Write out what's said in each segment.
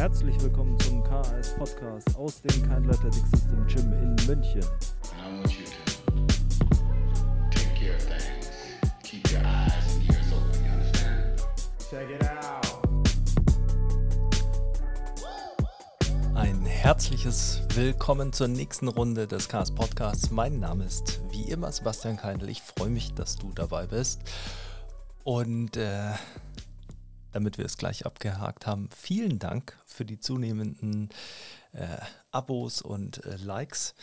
Herzlich willkommen zum KAS Podcast aus dem Kindle Athletic System Gym in München. Ein herzliches Willkommen zur nächsten Runde des KAS Podcasts. Mein Name ist wie immer Sebastian Keindl. Ich freue mich, dass du dabei bist. Und äh, damit wir es gleich abgehakt haben, vielen Dank für die zunehmenden äh, Abos und äh, Likes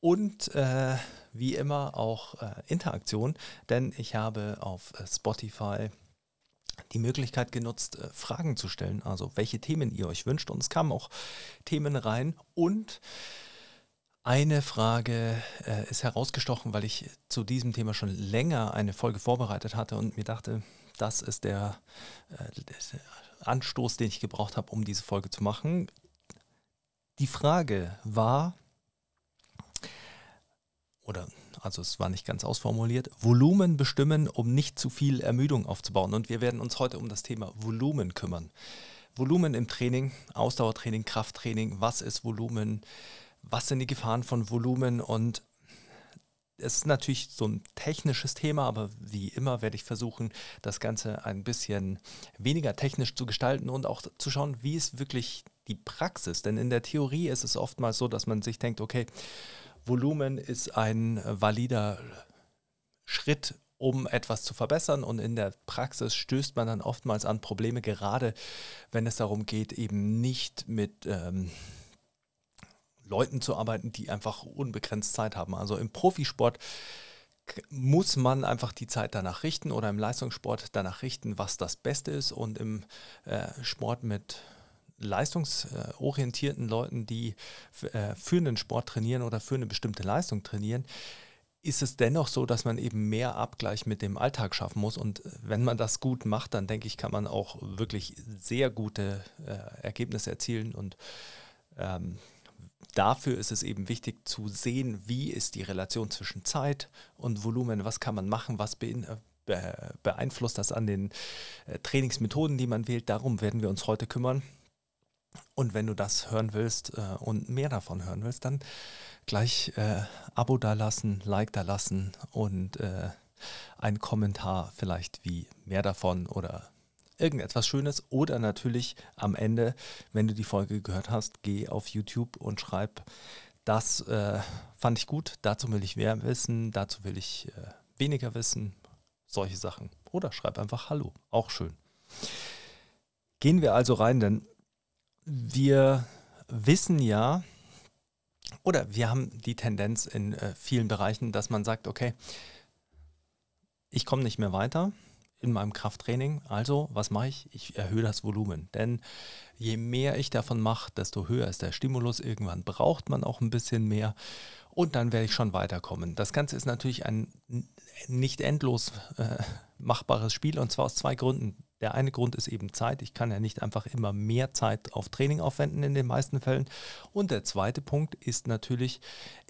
und äh, wie immer auch äh, Interaktion, denn ich habe auf äh, Spotify die Möglichkeit genutzt, äh, Fragen zu stellen, also welche Themen ihr euch wünscht. Und es kamen auch Themen rein und eine Frage äh, ist herausgestochen, weil ich zu diesem Thema schon länger eine Folge vorbereitet hatte und mir dachte, das ist äh, der, der Anstoß, den ich gebraucht habe, um diese Folge zu machen. Die Frage war, oder also es war nicht ganz ausformuliert, Volumen bestimmen, um nicht zu viel Ermüdung aufzubauen. Und wir werden uns heute um das Thema Volumen kümmern. Volumen im Training, Ausdauertraining, Krafttraining, was ist Volumen, was sind die Gefahren von Volumen und es ist natürlich so ein technisches Thema, aber wie immer werde ich versuchen, das Ganze ein bisschen weniger technisch zu gestalten und auch zu schauen, wie es wirklich die Praxis. Denn in der Theorie ist es oftmals so, dass man sich denkt, okay, Volumen ist ein valider Schritt, um etwas zu verbessern. Und in der Praxis stößt man dann oftmals an Probleme, gerade wenn es darum geht, eben nicht mit... Ähm, Leuten zu arbeiten, die einfach unbegrenzt Zeit haben. Also im Profisport muss man einfach die Zeit danach richten oder im Leistungssport danach richten, was das Beste ist. Und im äh, Sport mit leistungsorientierten Leuten, die äh, für einen Sport trainieren oder für eine bestimmte Leistung trainieren, ist es dennoch so, dass man eben mehr Abgleich mit dem Alltag schaffen muss. Und äh, wenn man das gut macht, dann denke ich, kann man auch wirklich sehr gute äh, Ergebnisse erzielen. Und ähm, dafür ist es eben wichtig zu sehen, wie ist die Relation zwischen Zeit und Volumen, was kann man machen, was äh, beeinflusst das an den äh, Trainingsmethoden, die man wählt. Darum werden wir uns heute kümmern. Und wenn du das hören willst äh, und mehr davon hören willst, dann gleich äh, Abo da lassen, Like da lassen und äh, einen Kommentar vielleicht wie mehr davon oder irgendetwas Schönes oder natürlich am Ende, wenn du die Folge gehört hast, geh auf YouTube und schreib, das äh, fand ich gut, dazu will ich mehr wissen, dazu will ich äh, weniger wissen, solche Sachen. Oder schreib einfach Hallo, auch schön. Gehen wir also rein, denn wir wissen ja, oder wir haben die Tendenz in äh, vielen Bereichen, dass man sagt, okay, ich komme nicht mehr weiter, in meinem Krafttraining. Also, was mache ich? Ich erhöhe das Volumen. Denn je mehr ich davon mache, desto höher ist der Stimulus. Irgendwann braucht man auch ein bisschen mehr. Und dann werde ich schon weiterkommen. Das Ganze ist natürlich ein nicht endlos äh, machbares Spiel und zwar aus zwei Gründen. Der eine Grund ist eben Zeit. Ich kann ja nicht einfach immer mehr Zeit auf Training aufwenden in den meisten Fällen. Und der zweite Punkt ist natürlich,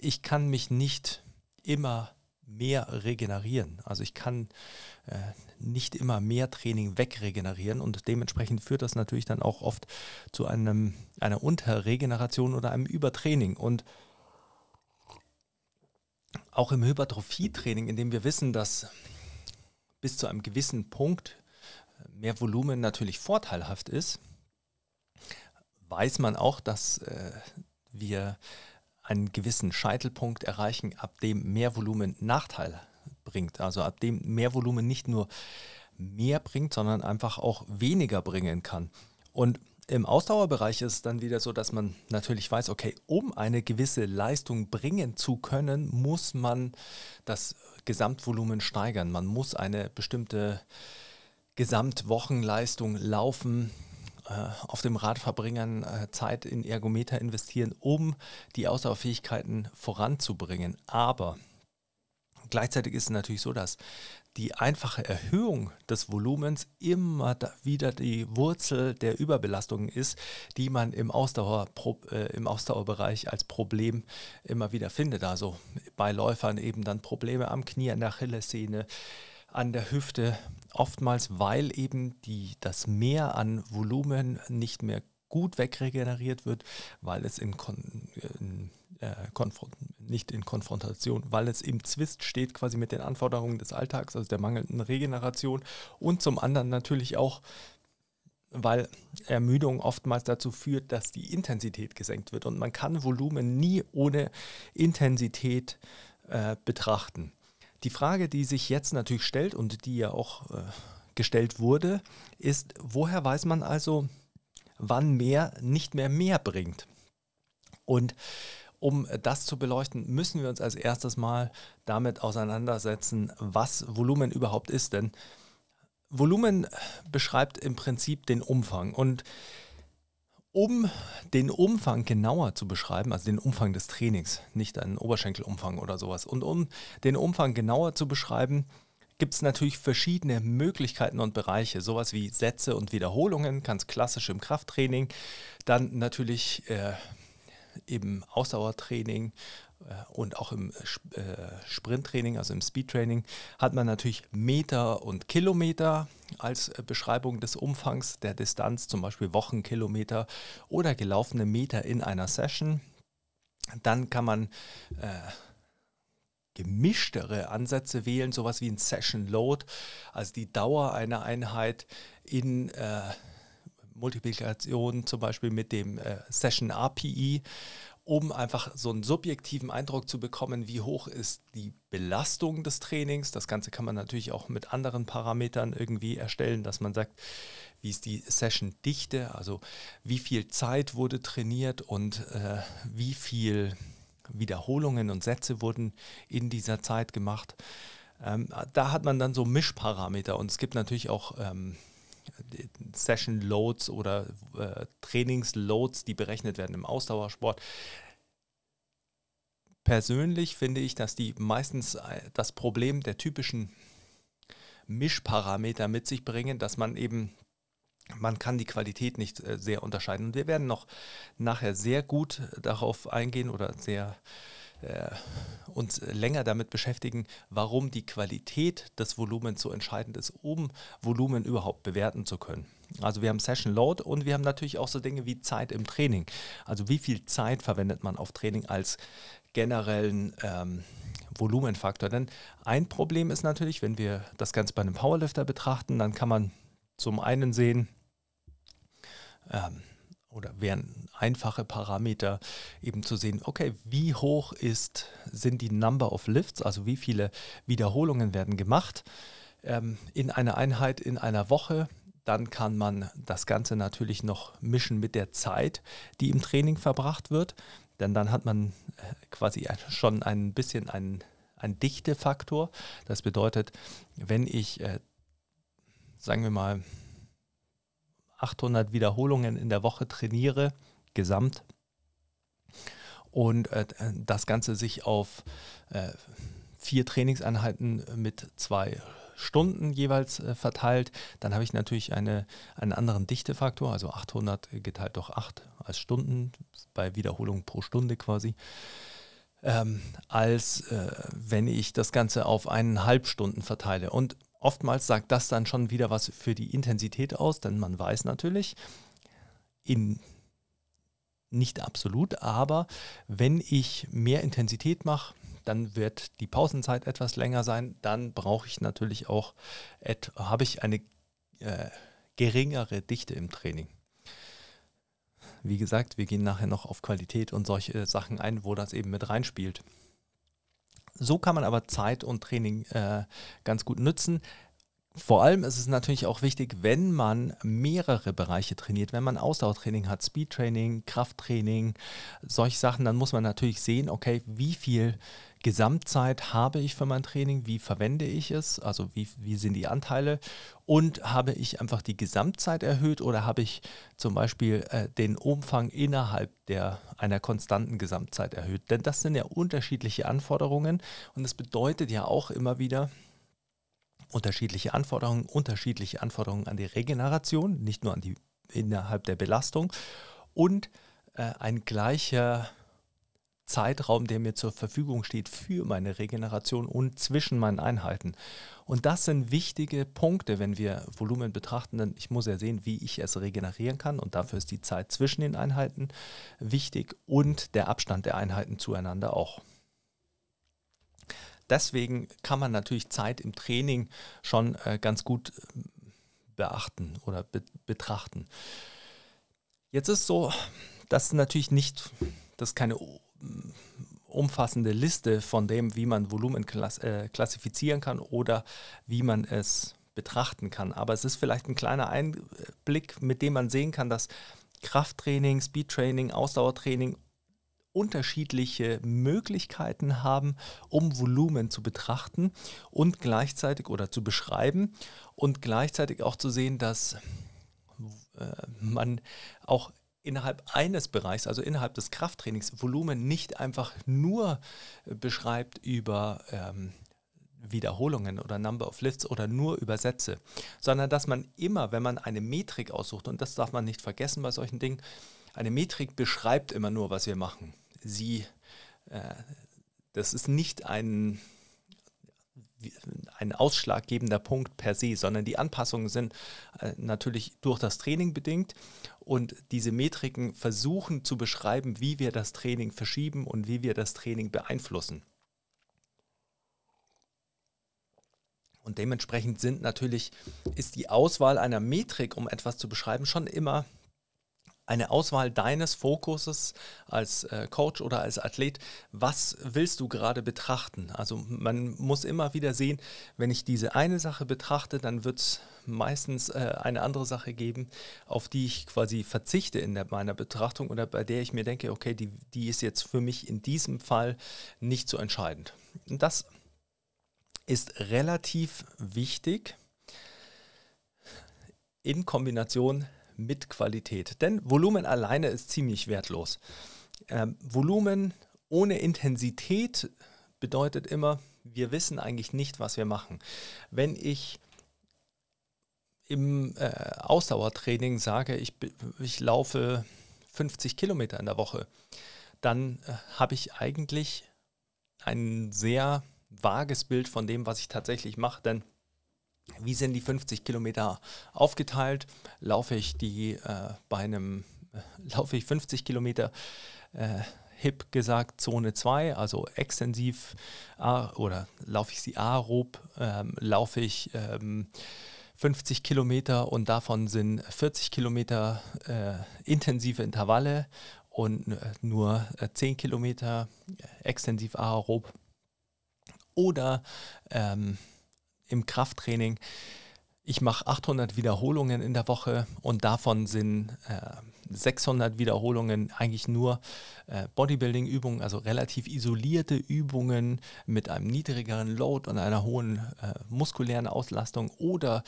ich kann mich nicht immer mehr regenerieren. Also ich kann äh, nicht immer mehr Training wegregenerieren und dementsprechend führt das natürlich dann auch oft zu einem, einer Unterregeneration oder einem Übertraining. Und auch im Hypertrophietraining, in dem wir wissen, dass bis zu einem gewissen Punkt äh, mehr Volumen natürlich vorteilhaft ist, weiß man auch, dass äh, wir einen gewissen Scheitelpunkt erreichen, ab dem mehr Volumen Nachteil bringt. Also ab dem mehr Volumen nicht nur mehr bringt, sondern einfach auch weniger bringen kann. Und im Ausdauerbereich ist es dann wieder so, dass man natürlich weiß, okay, um eine gewisse Leistung bringen zu können, muss man das Gesamtvolumen steigern. Man muss eine bestimmte Gesamtwochenleistung laufen, äh, auf dem Rad verbringen, äh, Zeit in Ergometer investieren, um die Ausdauerfähigkeiten voranzubringen. Aber gleichzeitig ist es natürlich so, dass die einfache Erhöhung des Volumens immer wieder die Wurzel der Überbelastung ist, die man im, Ausdauer, äh, im Ausdauerbereich als Problem immer wieder findet. Also bei Läufern eben dann Probleme am Knie, an der Achillessehne, an der Hüfte oftmals weil eben die, das Meer an Volumen nicht mehr gut wegregeneriert wird, weil es in, Kon in äh, nicht in Konfrontation, weil es im Zwist steht quasi mit den Anforderungen des Alltags, also der mangelnden Regeneration und zum anderen natürlich auch, weil Ermüdung oftmals dazu führt, dass die Intensität gesenkt wird und man kann Volumen nie ohne Intensität äh, betrachten. Die Frage, die sich jetzt natürlich stellt und die ja auch äh, gestellt wurde, ist, woher weiß man also, wann mehr nicht mehr mehr bringt? Und um das zu beleuchten, müssen wir uns als erstes mal damit auseinandersetzen, was Volumen überhaupt ist. Denn Volumen beschreibt im Prinzip den Umfang. Und um den Umfang genauer zu beschreiben, also den Umfang des Trainings, nicht einen Oberschenkelumfang oder sowas, und um den Umfang genauer zu beschreiben, gibt es natürlich verschiedene Möglichkeiten und Bereiche, sowas wie Sätze und Wiederholungen, ganz klassisch im Krafttraining, dann natürlich äh, eben Ausdauertraining, äh, und auch im äh, äh, Sprinttraining, also im Speedtraining, hat man natürlich Meter und Kilometer als Beschreibung des Umfangs der Distanz, zum Beispiel Wochenkilometer oder gelaufene Meter in einer Session. Dann kann man äh, gemischtere Ansätze wählen, sowas wie ein Session Load, also die Dauer einer Einheit in äh, Multiplikation zum Beispiel mit dem äh, Session API um einfach so einen subjektiven Eindruck zu bekommen, wie hoch ist die Belastung des Trainings. Das Ganze kann man natürlich auch mit anderen Parametern irgendwie erstellen, dass man sagt, wie ist die Session-Dichte, also wie viel Zeit wurde trainiert und äh, wie viel Wiederholungen und Sätze wurden in dieser Zeit gemacht. Ähm, da hat man dann so Mischparameter und es gibt natürlich auch... Ähm, Session Loads oder äh, Trainingsloads, die berechnet werden im Ausdauersport. Persönlich finde ich, dass die meistens äh, das Problem der typischen Mischparameter mit sich bringen, dass man eben man kann die Qualität nicht äh, sehr unterscheiden. Und wir werden noch nachher sehr gut darauf eingehen oder sehr äh, äh, uns länger damit beschäftigen, warum die Qualität des Volumens so entscheidend ist, um Volumen überhaupt bewerten zu können. Also wir haben Session Load und wir haben natürlich auch so Dinge wie Zeit im Training. Also wie viel Zeit verwendet man auf Training als generellen ähm, Volumenfaktor. Denn ein Problem ist natürlich, wenn wir das Ganze bei einem Powerlifter betrachten, dann kann man zum einen sehen, ähm, oder wären einfache Parameter, eben zu sehen, okay, wie hoch ist, sind die Number of Lifts, also wie viele Wiederholungen werden gemacht ähm, in einer Einheit, in einer Woche. Dann kann man das Ganze natürlich noch mischen mit der Zeit, die im Training verbracht wird. Denn dann hat man äh, quasi schon ein bisschen einen, einen Dichtefaktor. Das bedeutet, wenn ich, äh, sagen wir mal, 800 Wiederholungen in der Woche trainiere, gesamt. Und äh, das Ganze sich auf äh, vier Trainingseinheiten mit zwei Stunden jeweils äh, verteilt. Dann habe ich natürlich eine, einen anderen Dichtefaktor, also 800 geteilt durch 8 als Stunden, bei Wiederholung pro Stunde quasi, ähm, als äh, wenn ich das Ganze auf eineinhalb Stunden verteile. Und Oftmals sagt das dann schon wieder was für die Intensität aus, denn man weiß natürlich, in nicht absolut, aber wenn ich mehr Intensität mache, dann wird die Pausenzeit etwas länger sein, dann brauche ich natürlich auch, habe ich eine äh, geringere Dichte im Training. Wie gesagt, wir gehen nachher noch auf Qualität und solche Sachen ein, wo das eben mit reinspielt. So kann man aber Zeit und Training äh, ganz gut nutzen. Vor allem ist es natürlich auch wichtig, wenn man mehrere Bereiche trainiert, wenn man Ausdauertraining hat, Speedtraining, Krafttraining, solche Sachen, dann muss man natürlich sehen, okay, wie viel Gesamtzeit habe ich für mein Training, wie verwende ich es, also wie, wie sind die Anteile und habe ich einfach die Gesamtzeit erhöht oder habe ich zum Beispiel äh, den Umfang innerhalb der, einer konstanten Gesamtzeit erhöht. Denn das sind ja unterschiedliche Anforderungen und das bedeutet ja auch immer wieder, unterschiedliche Anforderungen, unterschiedliche Anforderungen an die Regeneration, nicht nur an die innerhalb der Belastung und äh, ein gleicher Zeitraum, der mir zur Verfügung steht für meine Regeneration und zwischen meinen Einheiten. Und das sind wichtige Punkte, wenn wir Volumen betrachten, denn ich muss ja sehen, wie ich es regenerieren kann und dafür ist die Zeit zwischen den Einheiten wichtig und der Abstand der Einheiten zueinander auch. Deswegen kann man natürlich Zeit im Training schon äh, ganz gut ähm, beachten oder betrachten. Jetzt ist so, dass natürlich nicht, dass keine umfassende Liste von dem, wie man Volumen klass äh, klassifizieren kann oder wie man es betrachten kann. Aber es ist vielleicht ein kleiner Einblick, mit dem man sehen kann, dass Krafttraining, Speedtraining, Ausdauertraining unterschiedliche Möglichkeiten haben, um Volumen zu betrachten und gleichzeitig oder zu beschreiben und gleichzeitig auch zu sehen, dass äh, man auch innerhalb eines Bereichs, also innerhalb des Krafttrainings, Volumen nicht einfach nur äh, beschreibt über ähm, Wiederholungen oder Number of Lifts oder nur über Sätze, sondern dass man immer, wenn man eine Metrik aussucht, und das darf man nicht vergessen bei solchen Dingen, eine Metrik beschreibt immer nur, was wir machen. Sie, äh, das ist nicht ein, ein ausschlaggebender Punkt per se, sondern die Anpassungen sind äh, natürlich durch das Training bedingt und diese Metriken versuchen zu beschreiben, wie wir das Training verschieben und wie wir das Training beeinflussen. Und dementsprechend sind natürlich, ist die Auswahl einer Metrik, um etwas zu beschreiben, schon immer eine Auswahl deines Fokuses als äh, Coach oder als Athlet. Was willst du gerade betrachten? Also man muss immer wieder sehen, wenn ich diese eine Sache betrachte, dann wird es meistens äh, eine andere Sache geben, auf die ich quasi verzichte in der, meiner Betrachtung oder bei der ich mir denke, okay, die, die ist jetzt für mich in diesem Fall nicht so entscheidend. Das ist relativ wichtig in Kombination mit mit Qualität. Denn Volumen alleine ist ziemlich wertlos. Ähm, Volumen ohne Intensität bedeutet immer, wir wissen eigentlich nicht, was wir machen. Wenn ich im äh, Ausdauertraining sage, ich, ich laufe 50 Kilometer in der Woche, dann äh, habe ich eigentlich ein sehr vages Bild von dem, was ich tatsächlich mache, denn wie sind die 50 Kilometer aufgeteilt? Laufe ich die äh, bei einem, äh, laufe ich 50 Kilometer äh, hip gesagt Zone 2, also extensiv oder laufe ich sie aerob, ähm, laufe ich ähm, 50 Kilometer und davon sind 40 Kilometer äh, intensive Intervalle und äh, nur 10 äh, Kilometer äh, extensiv aerob. Oder ähm, im Krafttraining. Ich mache 800 Wiederholungen in der Woche und davon sind äh, 600 Wiederholungen eigentlich nur äh, Bodybuilding-Übungen, also relativ isolierte Übungen mit einem niedrigeren Load und einer hohen äh, muskulären Auslastung. Oder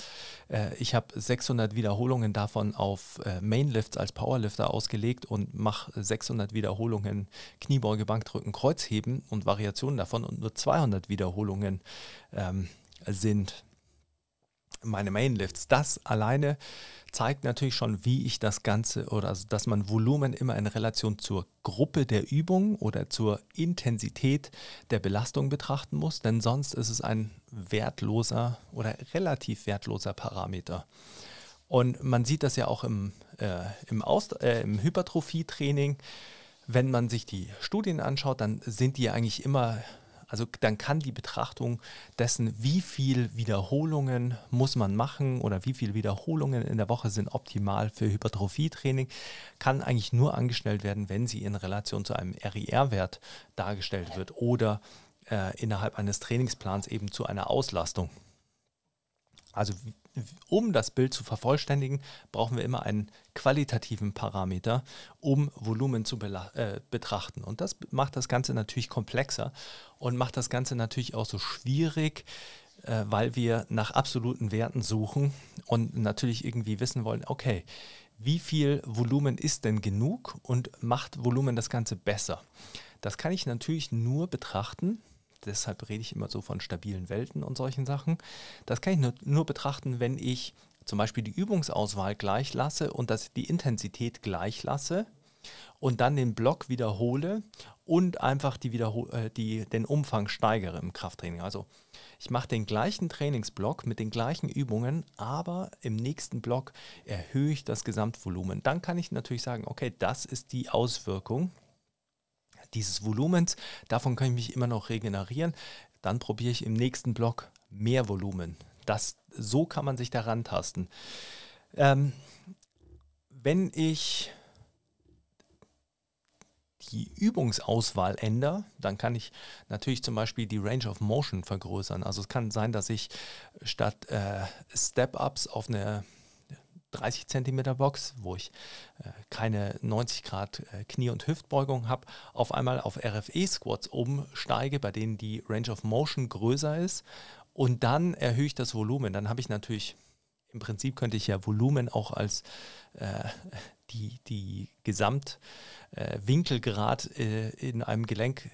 äh, ich habe 600 Wiederholungen davon auf äh, Mainlifts als Powerlifter ausgelegt und mache 600 Wiederholungen Kniebeuge, Bankdrücken, Kreuzheben und Variationen davon und nur 200 Wiederholungen. Ähm, sind meine Mainlifts. Das alleine zeigt natürlich schon, wie ich das Ganze oder also, dass man Volumen immer in Relation zur Gruppe der Übung oder zur Intensität der Belastung betrachten muss, denn sonst ist es ein wertloser oder relativ wertloser Parameter. Und man sieht das ja auch im, äh, im, Aust äh, im Hypertrophietraining. Wenn man sich die Studien anschaut, dann sind die eigentlich immer also dann kann die Betrachtung dessen, wie viel Wiederholungen muss man machen oder wie viel Wiederholungen in der Woche sind optimal für Hypertrophietraining, kann eigentlich nur angestellt werden, wenn sie in Relation zu einem RIR-Wert dargestellt wird oder äh, innerhalb eines Trainingsplans eben zu einer Auslastung. Also um das Bild zu vervollständigen, brauchen wir immer einen qualitativen Parameter, um Volumen zu äh, betrachten. Und das macht das Ganze natürlich komplexer und macht das Ganze natürlich auch so schwierig, äh, weil wir nach absoluten Werten suchen und natürlich irgendwie wissen wollen, okay, wie viel Volumen ist denn genug und macht Volumen das Ganze besser? Das kann ich natürlich nur betrachten, deshalb rede ich immer so von stabilen Welten und solchen Sachen. Das kann ich nur, nur betrachten, wenn ich zum Beispiel die Übungsauswahl gleich lasse und das, die Intensität gleich lasse und dann den Block wiederhole und einfach die Wiederhol äh, die, den Umfang steigere im Krafttraining. Also ich mache den gleichen Trainingsblock mit den gleichen Übungen, aber im nächsten Block erhöhe ich das Gesamtvolumen. Dann kann ich natürlich sagen, okay, das ist die Auswirkung dieses Volumens. Davon kann ich mich immer noch regenerieren. Dann probiere ich im nächsten Block mehr Volumen. Das, so kann man sich daran tasten. Ähm, wenn ich die Übungsauswahl ändere, dann kann ich natürlich zum Beispiel die Range of Motion vergrößern. Also es kann sein, dass ich statt äh, Step-Ups auf eine 30 cm Box, wo ich äh, keine 90 Grad äh, Knie- und Hüftbeugung habe, auf einmal auf RFE-Squats umsteige, bei denen die Range of Motion größer ist. Und dann erhöhe ich das Volumen. Dann habe ich natürlich, im Prinzip könnte ich ja Volumen auch als äh, die, die Gesamtwinkelgrad äh, äh, in einem Gelenk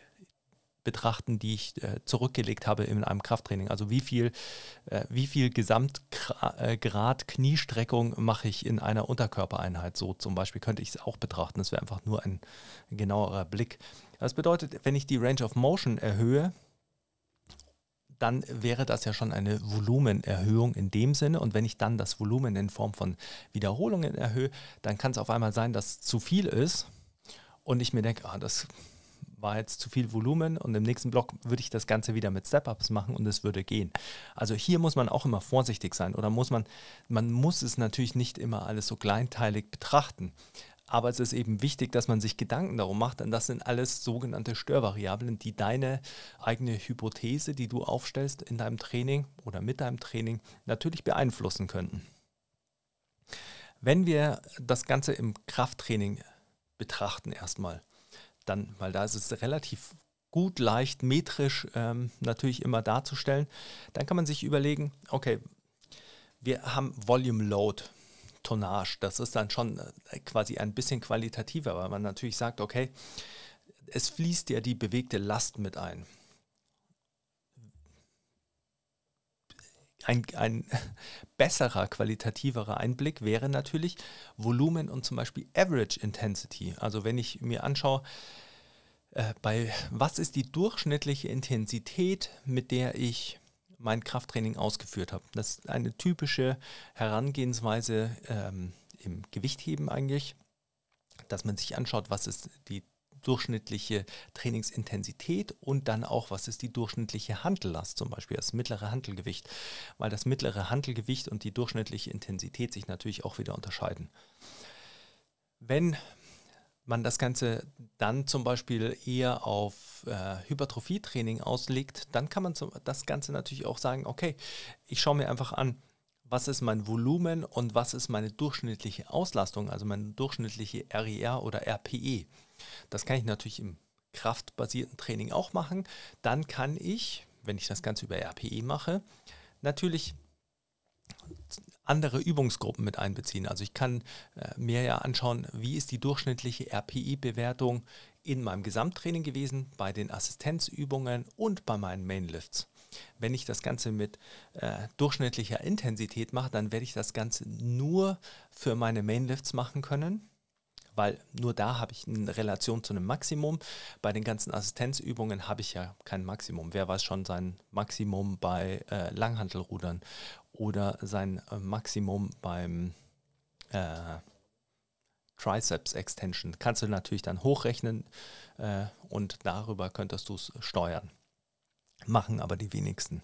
betrachten, die ich äh, zurückgelegt habe in einem Krafttraining. Also wie viel, äh, wie viel Gesamtgrad äh, Kniestreckung mache ich in einer Unterkörpereinheit. So zum Beispiel könnte ich es auch betrachten. Das wäre einfach nur ein genauerer Blick. Das bedeutet, wenn ich die Range of Motion erhöhe, dann wäre das ja schon eine Volumenerhöhung in dem Sinne. Und wenn ich dann das Volumen in Form von Wiederholungen erhöhe, dann kann es auf einmal sein, dass zu viel ist. Und ich mir denke, ah, das war jetzt zu viel Volumen und im nächsten Block würde ich das Ganze wieder mit Step-Ups machen und es würde gehen. Also hier muss man auch immer vorsichtig sein oder muss man, man muss es natürlich nicht immer alles so kleinteilig betrachten. Aber es ist eben wichtig, dass man sich Gedanken darum macht, denn das sind alles sogenannte Störvariablen, die deine eigene Hypothese, die du aufstellst in deinem Training oder mit deinem Training, natürlich beeinflussen könnten. Wenn wir das Ganze im Krafttraining betrachten erstmal, dann, weil da ist es relativ gut, leicht, metrisch ähm, natürlich immer darzustellen. Dann kann man sich überlegen, okay, wir haben Volume Load, Tonnage. Das ist dann schon äh, quasi ein bisschen qualitativer, weil man natürlich sagt, okay, es fließt ja die bewegte Last mit ein. ein, ein besserer, qualitativerer Einblick wäre natürlich Volumen und zum Beispiel Average Intensity. Also wenn ich mir anschaue, äh, bei was ist die durchschnittliche Intensität, mit der ich mein Krafttraining ausgeführt habe. Das ist eine typische Herangehensweise ähm, im Gewichtheben eigentlich, dass man sich anschaut, was ist die durchschnittliche Trainingsintensität und dann auch, was ist die durchschnittliche Handellast, zum Beispiel das mittlere Handelgewicht, weil das mittlere Handelgewicht und die durchschnittliche Intensität sich natürlich auch wieder unterscheiden. Wenn man das Ganze dann zum Beispiel eher auf äh, Hypertrophietraining auslegt, dann kann man zum, das Ganze natürlich auch sagen, okay, ich schaue mir einfach an, was ist mein Volumen und was ist meine durchschnittliche Auslastung, also meine durchschnittliche RER oder RPE. Das kann ich natürlich im kraftbasierten Training auch machen. Dann kann ich, wenn ich das Ganze über RPE mache, natürlich andere Übungsgruppen mit einbeziehen. Also ich kann äh, mir ja anschauen, wie ist die durchschnittliche RPE-Bewertung in meinem Gesamttraining gewesen, bei den Assistenzübungen und bei meinen Mainlifts. Wenn ich das Ganze mit äh, durchschnittlicher Intensität mache, dann werde ich das Ganze nur für meine Mainlifts machen können weil nur da habe ich eine Relation zu einem Maximum. Bei den ganzen Assistenzübungen habe ich ja kein Maximum. Wer weiß schon sein Maximum bei äh, Langhantelrudern oder sein äh, Maximum beim äh, Triceps Extension. Kannst du natürlich dann hochrechnen äh, und darüber könntest du es steuern. Machen aber die wenigsten.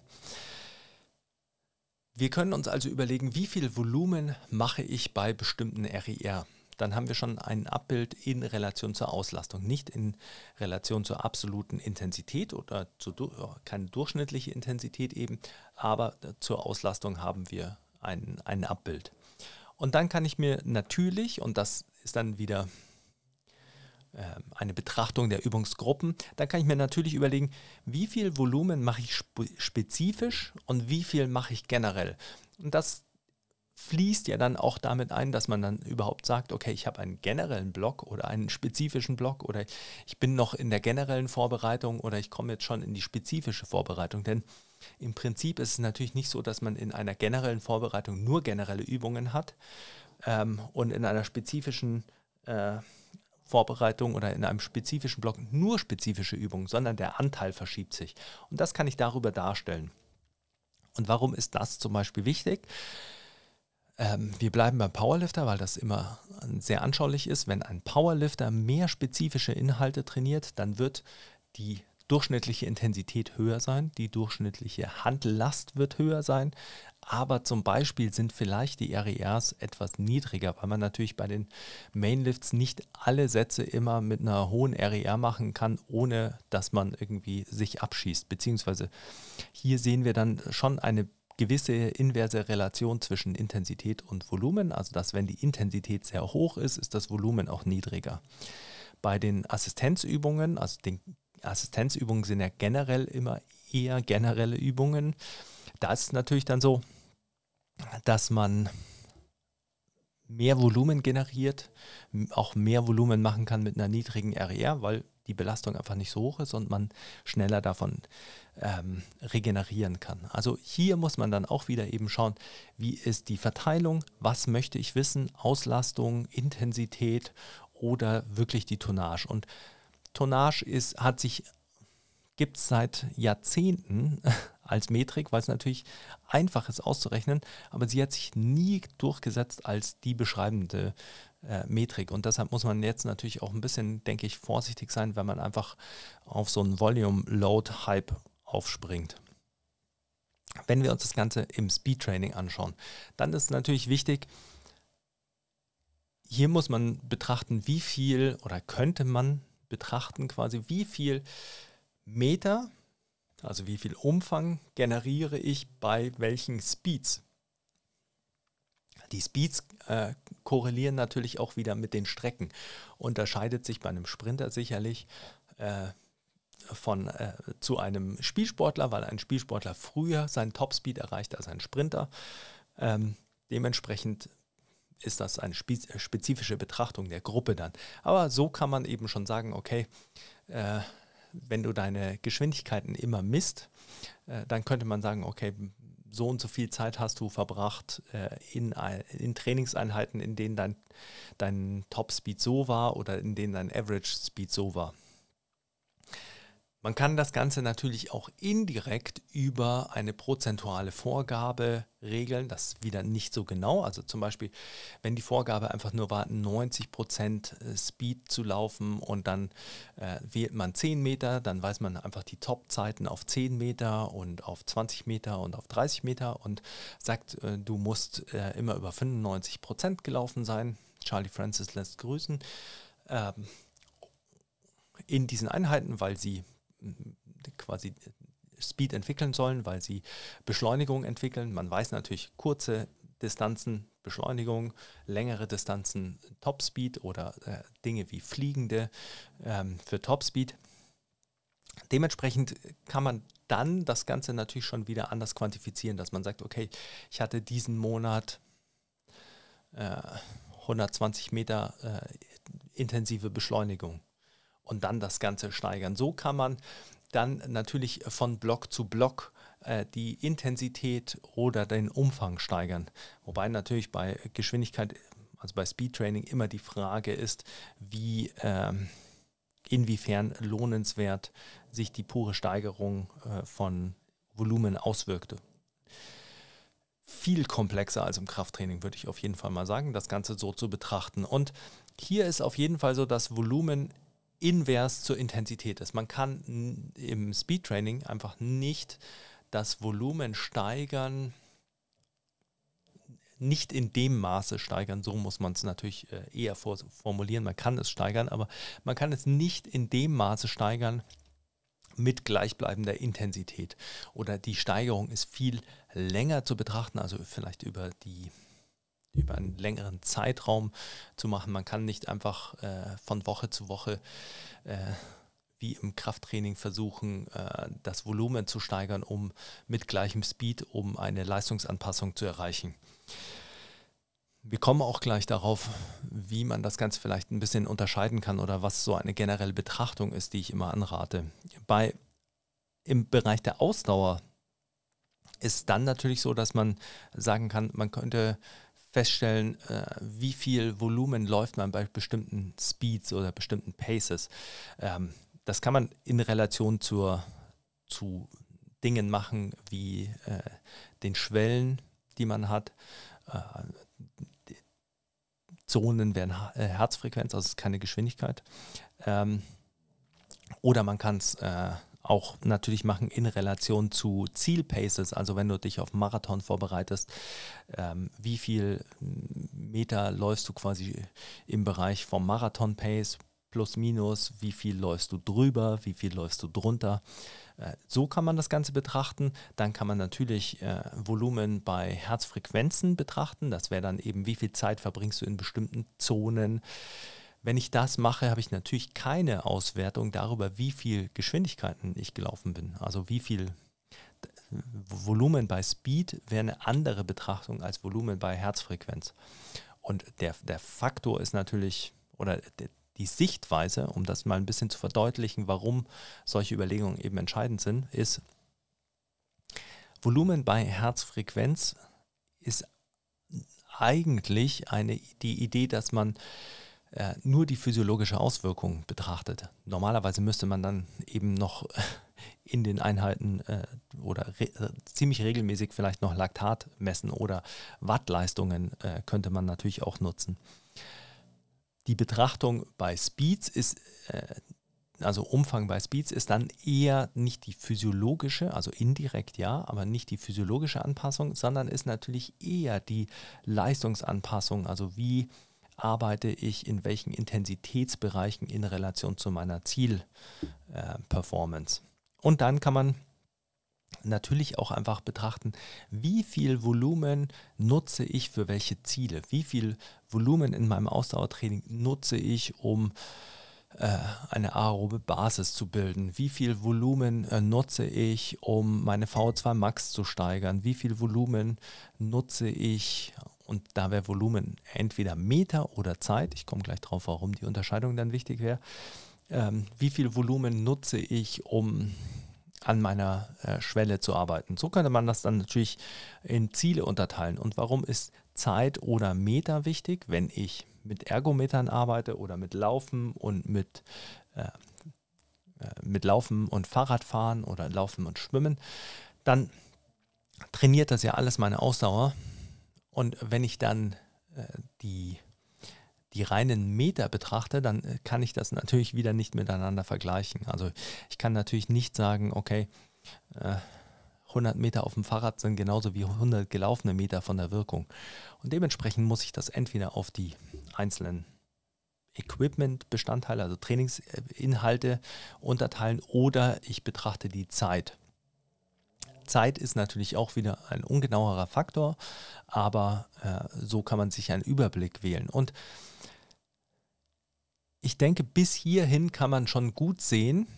Wir können uns also überlegen, wie viel Volumen mache ich bei bestimmten RIR dann haben wir schon ein Abbild in Relation zur Auslastung, nicht in Relation zur absoluten Intensität oder zu, keine durchschnittliche Intensität eben, aber zur Auslastung haben wir ein, ein Abbild. Und dann kann ich mir natürlich, und das ist dann wieder ähm, eine Betrachtung der Übungsgruppen, dann kann ich mir natürlich überlegen, wie viel Volumen mache ich spezifisch und wie viel mache ich generell. Und das fließt ja dann auch damit ein, dass man dann überhaupt sagt, okay, ich habe einen generellen Block oder einen spezifischen Block oder ich bin noch in der generellen Vorbereitung oder ich komme jetzt schon in die spezifische Vorbereitung. Denn im Prinzip ist es natürlich nicht so, dass man in einer generellen Vorbereitung nur generelle Übungen hat ähm, und in einer spezifischen äh, Vorbereitung oder in einem spezifischen Block nur spezifische Übungen, sondern der Anteil verschiebt sich. Und das kann ich darüber darstellen. Und warum ist das zum Beispiel wichtig? Ähm, wir bleiben beim Powerlifter, weil das immer äh, sehr anschaulich ist. Wenn ein Powerlifter mehr spezifische Inhalte trainiert, dann wird die durchschnittliche Intensität höher sein, die durchschnittliche Handlast wird höher sein, aber zum Beispiel sind vielleicht die RERs etwas niedriger, weil man natürlich bei den Mainlifts nicht alle Sätze immer mit einer hohen RER e machen kann, ohne dass man irgendwie sich abschießt. Beziehungsweise hier sehen wir dann schon eine gewisse inverse Relation zwischen Intensität und Volumen, also dass wenn die Intensität sehr hoch ist, ist das Volumen auch niedriger. Bei den Assistenzübungen, also den Assistenzübungen sind ja generell immer eher generelle Übungen, da ist es natürlich dann so, dass man mehr Volumen generiert, auch mehr Volumen machen kann mit einer niedrigen RER, e weil die Belastung einfach nicht so hoch ist und man schneller davon ähm, regenerieren kann. Also hier muss man dann auch wieder eben schauen, wie ist die Verteilung, was möchte ich wissen, Auslastung, Intensität oder wirklich die Tonnage. Und Tonnage ist, hat sich, gibt es seit Jahrzehnten als Metrik, weil es natürlich einfach ist auszurechnen, aber sie hat sich nie durchgesetzt als die beschreibende äh, Metrik. Und deshalb muss man jetzt natürlich auch ein bisschen, denke ich, vorsichtig sein, wenn man einfach auf so einen Volume-Load-Hype aufspringt. Wenn wir uns das Ganze im Speedtraining anschauen, dann ist natürlich wichtig, hier muss man betrachten, wie viel oder könnte man betrachten quasi, wie viel Meter, also wie viel Umfang generiere ich bei welchen Speeds. Die Speeds äh, korrelieren natürlich auch wieder mit den Strecken. Unterscheidet sich bei einem Sprinter sicherlich äh, von, äh, zu einem Spielsportler, weil ein Spielsportler früher seinen Topspeed erreicht als ein Sprinter. Ähm, dementsprechend ist das eine äh, spezifische Betrachtung der Gruppe dann. Aber so kann man eben schon sagen, okay, äh, wenn du deine Geschwindigkeiten immer misst, äh, dann könnte man sagen, okay, so und so viel Zeit hast du verbracht äh, in, in, Trainingseinheiten, in denen dein, dein Top-Speed so war oder in denen dein Average-Speed so war. Man kann das Ganze natürlich auch indirekt über eine prozentuale Vorgabe regeln. Das wieder nicht so genau. Also zum Beispiel, wenn die Vorgabe einfach nur war, 90% äh, Speed zu laufen und dann äh, wählt man 10 Meter, dann weiß man einfach die Top-Zeiten auf 10 Meter und auf 20 Meter und auf 30 Meter und sagt, äh, du musst äh, immer über 95% gelaufen sein. Charlie Francis lässt grüßen. Ähm, in diesen Einheiten, weil sie quasi Speed entwickeln sollen, weil sie Beschleunigung entwickeln. Man weiß natürlich, kurze Distanzen, Beschleunigung, längere Distanzen, Topspeed oder äh, Dinge wie Fliegende ähm, für Topspeed. Dementsprechend kann man dann das Ganze natürlich schon wieder anders quantifizieren, dass man sagt, okay, ich hatte diesen Monat äh, 120 Meter äh, intensive Beschleunigung und dann das Ganze steigern. So kann man dann natürlich von Block zu Block äh, die Intensität oder den Umfang steigern. Wobei natürlich bei Geschwindigkeit, also bei Speedtraining immer die Frage ist, wie ähm, inwiefern lohnenswert sich die pure Steigerung äh, von Volumen auswirkte. Viel komplexer als im Krafttraining, würde ich auf jeden Fall mal sagen, das Ganze so zu betrachten. Und hier ist auf jeden Fall so, dass Volumen invers zur Intensität ist. Man kann im Speedtraining einfach nicht das Volumen steigern, nicht in dem Maße steigern, so muss man es natürlich äh, eher formulieren, man kann es steigern, aber man kann es nicht in dem Maße steigern mit gleichbleibender Intensität. Oder die Steigerung ist viel länger zu betrachten, also vielleicht über die über einen längeren Zeitraum zu machen. Man kann nicht einfach äh, von Woche zu Woche äh, wie im Krafttraining versuchen, äh, das Volumen zu steigern, um mit gleichem Speed, um eine Leistungsanpassung zu erreichen. Wir kommen auch gleich darauf, wie man das Ganze vielleicht ein bisschen unterscheiden kann oder was so eine generelle Betrachtung ist, die ich immer anrate. Bei, Im Bereich der Ausdauer ist dann natürlich so, dass man sagen kann, man könnte feststellen, äh, wie viel Volumen läuft man bei bestimmten Speeds oder bestimmten Paces. Ähm, das kann man in Relation zur, zu Dingen machen wie äh, den Schwellen, die man hat. Äh, Zonen werden äh, Herzfrequenz, also es ist keine Geschwindigkeit. Ähm, oder man kann es äh, auch natürlich machen in Relation zu Zielpaces, also wenn du dich auf Marathon vorbereitest, ähm, wie viel Meter läufst du quasi im Bereich vom Marathon-Pace plus minus, wie viel läufst du drüber, wie viel läufst du drunter. Äh, so kann man das Ganze betrachten. Dann kann man natürlich äh, Volumen bei Herzfrequenzen betrachten. Das wäre dann eben, wie viel Zeit verbringst du in bestimmten Zonen. Wenn ich das mache, habe ich natürlich keine Auswertung darüber, wie viel Geschwindigkeiten ich gelaufen bin. Also wie viel äh, Volumen bei Speed wäre eine andere Betrachtung als Volumen bei Herzfrequenz. Und der, der Faktor ist natürlich, oder die Sichtweise, um das mal ein bisschen zu verdeutlichen, warum solche Überlegungen eben entscheidend sind, ist, Volumen bei Herzfrequenz ist eigentlich eine, die Idee, dass man äh, nur die physiologische Auswirkung betrachtet. Normalerweise müsste man dann eben noch äh, in den Einheiten äh, oder re äh, ziemlich regelmäßig vielleicht noch Laktat messen oder Wattleistungen äh, könnte man natürlich auch nutzen. Die Betrachtung bei Speeds ist also Umfang bei Speeds ist dann eher nicht die physiologische, also indirekt ja, aber nicht die physiologische Anpassung, sondern ist natürlich eher die Leistungsanpassung, also wie arbeite ich in welchen Intensitätsbereichen in Relation zu meiner Zielperformance. Äh, und dann kann man natürlich auch einfach betrachten, wie viel Volumen nutze ich für welche Ziele, wie viel Volumen in meinem Ausdauertraining nutze ich, um äh, äh, eine aerobe Basis zu bilden. Wie viel Volumen äh, nutze ich, um meine v 2 Max zu steigern? Wie viel Volumen nutze ich? Und da wäre Volumen entweder Meter oder Zeit. Ich komme gleich drauf, warum die Unterscheidung dann wichtig wäre. Ähm, wie viel Volumen nutze ich, um an meiner äh, Schwelle zu arbeiten? So könnte man das dann natürlich in Ziele unterteilen. Und warum ist Zeit oder Meter wichtig? Wenn ich mit Ergometern arbeite oder mit Laufen und mit, äh, äh, mit Laufen und Fahrradfahren oder Laufen und Schwimmen, dann trainiert das ja alles meine Ausdauer. Und wenn ich dann äh, die, die reinen Meter betrachte, dann äh, kann ich das natürlich wieder nicht miteinander vergleichen. Also ich kann natürlich nicht sagen, okay, äh, 100 Meter auf dem Fahrrad sind genauso wie 100 gelaufene Meter von der Wirkung. Und dementsprechend muss ich das entweder auf die einzelnen Equipment-Bestandteile, also Trainingsinhalte unterteilen oder ich betrachte die Zeit. Zeit ist natürlich auch wieder ein ungenauerer Faktor, aber äh, so kann man sich einen Überblick wählen. Und ich denke, bis hierhin kann man schon gut sehen,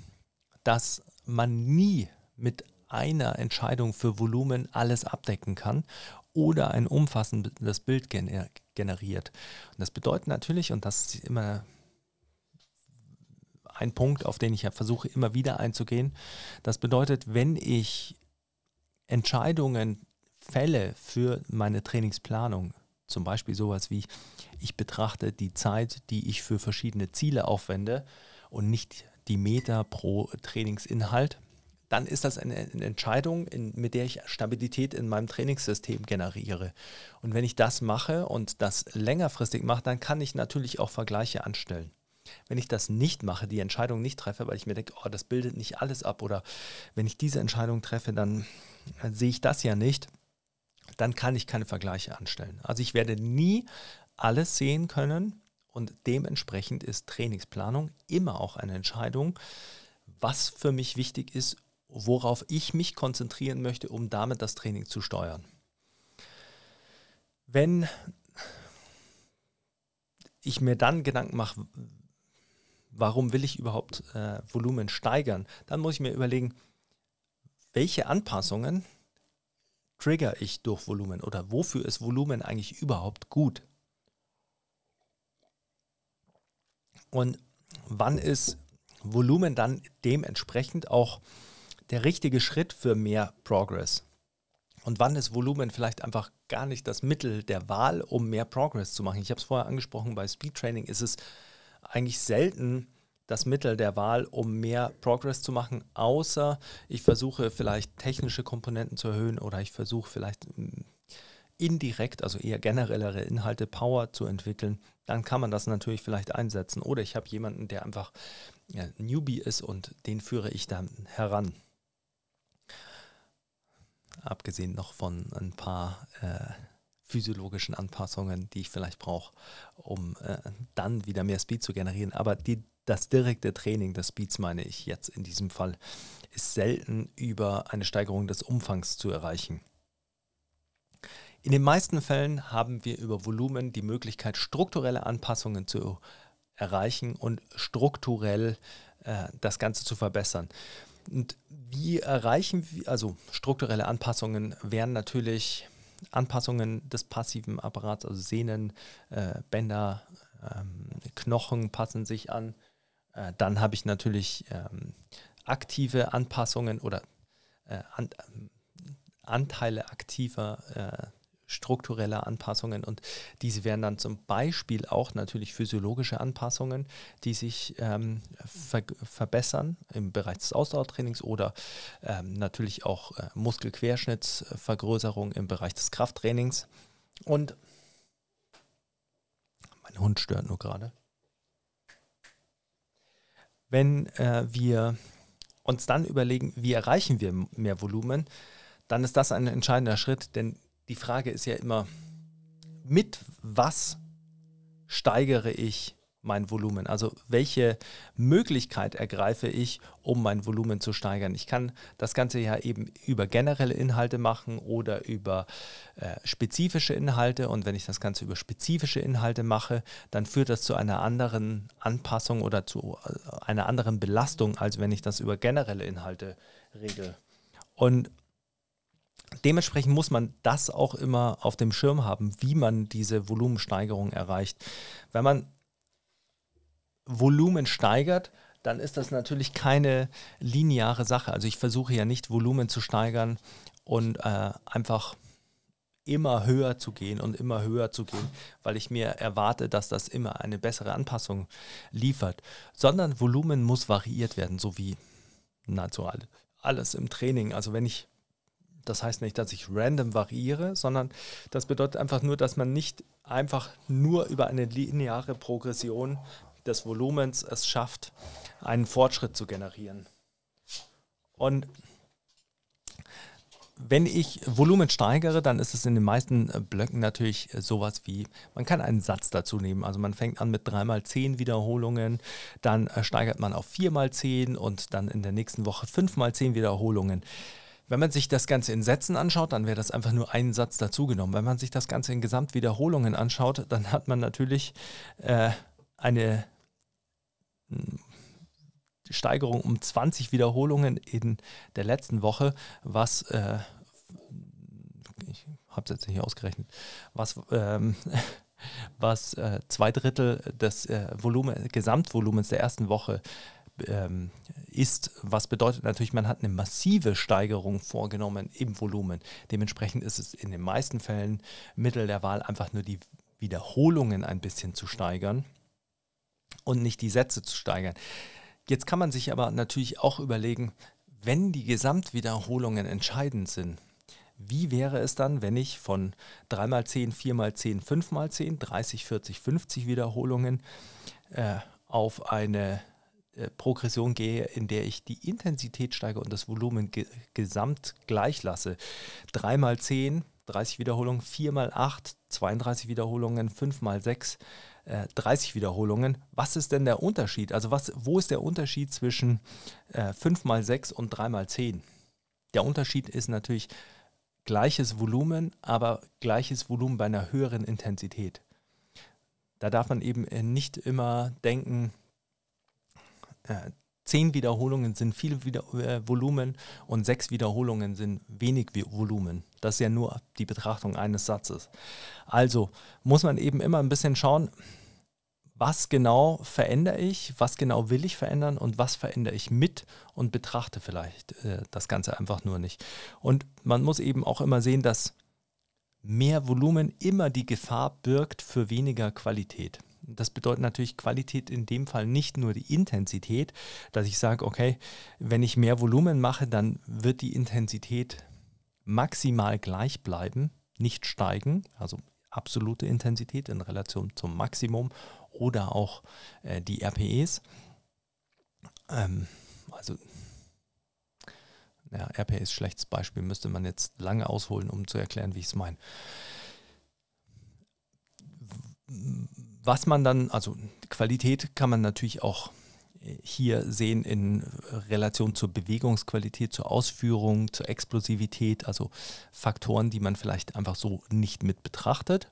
dass man nie mit einer Entscheidung für Volumen alles abdecken kann oder ein umfassendes Bild generiert. Und das bedeutet natürlich, und das ist immer ein Punkt, auf den ich ja versuche immer wieder einzugehen, das bedeutet, wenn ich Entscheidungen fälle für meine Trainingsplanung, zum Beispiel sowas wie, ich betrachte die Zeit, die ich für verschiedene Ziele aufwende und nicht die Meter pro Trainingsinhalt, dann ist das eine, eine Entscheidung, in, mit der ich Stabilität in meinem Trainingssystem generiere. Und wenn ich das mache und das längerfristig mache, dann kann ich natürlich auch Vergleiche anstellen. Wenn ich das nicht mache, die Entscheidung nicht treffe, weil ich mir denke, oh, das bildet nicht alles ab oder wenn ich diese Entscheidung treffe, dann sehe ich das ja nicht, dann kann ich keine Vergleiche anstellen. Also ich werde nie alles sehen können und dementsprechend ist Trainingsplanung immer auch eine Entscheidung, was für mich wichtig ist worauf ich mich konzentrieren möchte, um damit das Training zu steuern. Wenn ich mir dann Gedanken mache, warum will ich überhaupt äh, Volumen steigern, dann muss ich mir überlegen, welche Anpassungen trigger ich durch Volumen oder wofür ist Volumen eigentlich überhaupt gut? Und wann ist Volumen dann dementsprechend auch der richtige Schritt für mehr Progress? Und wann ist Volumen vielleicht einfach gar nicht das Mittel der Wahl, um mehr Progress zu machen? Ich habe es vorher angesprochen, bei Speedtraining ist es eigentlich selten das Mittel der Wahl, um mehr Progress zu machen, außer ich versuche vielleicht technische Komponenten zu erhöhen oder ich versuche vielleicht hm, indirekt, also eher generellere Inhalte, Power zu entwickeln, dann kann man das natürlich vielleicht einsetzen. Oder ich habe jemanden, der einfach ja, Newbie ist und den führe ich dann heran abgesehen noch von ein paar äh, physiologischen Anpassungen, die ich vielleicht brauche, um äh, dann wieder mehr Speed zu generieren. Aber die, das direkte Training des Speeds, meine ich jetzt in diesem Fall, ist selten über eine Steigerung des Umfangs zu erreichen. In den meisten Fällen haben wir über Volumen die Möglichkeit, strukturelle Anpassungen zu erreichen und strukturell äh, das Ganze zu verbessern. Und wie erreichen wir, also strukturelle Anpassungen wären natürlich Anpassungen des passiven Apparats, also Sehnen, äh, Bänder, ähm, Knochen passen sich an. Äh, dann habe ich natürlich ähm, aktive Anpassungen oder äh, an, ähm, Anteile aktiver äh, strukturelle Anpassungen und diese wären dann zum Beispiel auch natürlich physiologische Anpassungen, die sich ähm, ver verbessern im Bereich des Ausdauertrainings oder ähm, natürlich auch äh, Muskelquerschnittsvergrößerung im Bereich des Krafttrainings. Und mein Hund stört nur gerade. Wenn äh, wir uns dann überlegen, wie erreichen wir mehr Volumen, dann ist das ein entscheidender Schritt, denn die Frage ist ja immer, mit was steigere ich mein Volumen? Also welche Möglichkeit ergreife ich, um mein Volumen zu steigern? Ich kann das Ganze ja eben über generelle Inhalte machen oder über äh, spezifische Inhalte. Und wenn ich das Ganze über spezifische Inhalte mache, dann führt das zu einer anderen Anpassung oder zu äh, einer anderen Belastung, als wenn ich das über generelle Inhalte regel. Und Dementsprechend muss man das auch immer auf dem Schirm haben, wie man diese Volumensteigerung erreicht. Wenn man Volumen steigert, dann ist das natürlich keine lineare Sache. Also ich versuche ja nicht Volumen zu steigern und äh, einfach immer höher zu gehen und immer höher zu gehen, weil ich mir erwarte, dass das immer eine bessere Anpassung liefert, sondern Volumen muss variiert werden, so wie nahezu alles im Training. Also wenn ich das heißt nicht, dass ich random variiere, sondern das bedeutet einfach nur, dass man nicht einfach nur über eine lineare Progression des Volumens es schafft, einen Fortschritt zu generieren. Und wenn ich Volumen steigere, dann ist es in den meisten äh, Blöcken natürlich äh, sowas wie, man kann einen Satz dazu nehmen. Also man fängt an mit 3x10 Wiederholungen, dann äh, steigert man auf 4x10 und dann in der nächsten Woche 5x10 Wiederholungen. Wenn man sich das Ganze in Sätzen anschaut, dann wäre das einfach nur ein Satz dazugenommen. Wenn man sich das Ganze in Gesamtwiederholungen anschaut, dann hat man natürlich äh, eine hm, Steigerung um 20 Wiederholungen in der letzten Woche, was äh, ich habe es jetzt nicht ausgerechnet, was ähm, was äh, zwei Drittel des äh, Volumen, Gesamtvolumens der ersten Woche ähm, ist, was bedeutet natürlich, man hat eine massive Steigerung vorgenommen im Volumen. Dementsprechend ist es in den meisten Fällen Mittel der Wahl einfach nur die Wiederholungen ein bisschen zu steigern und nicht die Sätze zu steigern. Jetzt kann man sich aber natürlich auch überlegen, wenn die Gesamtwiederholungen entscheidend sind, wie wäre es dann, wenn ich von 3x10, 4x10, 5x10, 30, 40, 50 Wiederholungen äh, auf eine äh, Progression gehe, in der ich die Intensität steige und das Volumen ge gesamt gleich lasse. 3 mal 10, 30 Wiederholungen, 4 mal 8, 32 Wiederholungen, 5 mal 6, äh, 30 Wiederholungen. Was ist denn der Unterschied? Also was, wo ist der Unterschied zwischen äh, 5 mal 6 und 3 mal 10? Der Unterschied ist natürlich gleiches Volumen, aber gleiches Volumen bei einer höheren Intensität. Da darf man eben äh, nicht immer denken, äh, zehn Wiederholungen sind viel Wieder äh, Volumen und sechs Wiederholungen sind wenig Volumen. Das ist ja nur die Betrachtung eines Satzes. Also muss man eben immer ein bisschen schauen, was genau verändere ich, was genau will ich verändern und was verändere ich mit und betrachte vielleicht äh, das Ganze einfach nur nicht. Und man muss eben auch immer sehen, dass mehr Volumen immer die Gefahr birgt für weniger Qualität. Das bedeutet natürlich Qualität in dem Fall nicht nur die Intensität, dass ich sage, okay, wenn ich mehr Volumen mache, dann wird die Intensität maximal gleich bleiben, nicht steigen, also absolute Intensität in Relation zum Maximum oder auch äh, die RPEs. Ähm, also ja, RPE ist schlechtes Beispiel, müsste man jetzt lange ausholen, um zu erklären, wie ich es meine was man dann, also Qualität kann man natürlich auch äh, hier sehen in Relation zur Bewegungsqualität, zur Ausführung, zur Explosivität, also Faktoren, die man vielleicht einfach so nicht mit betrachtet.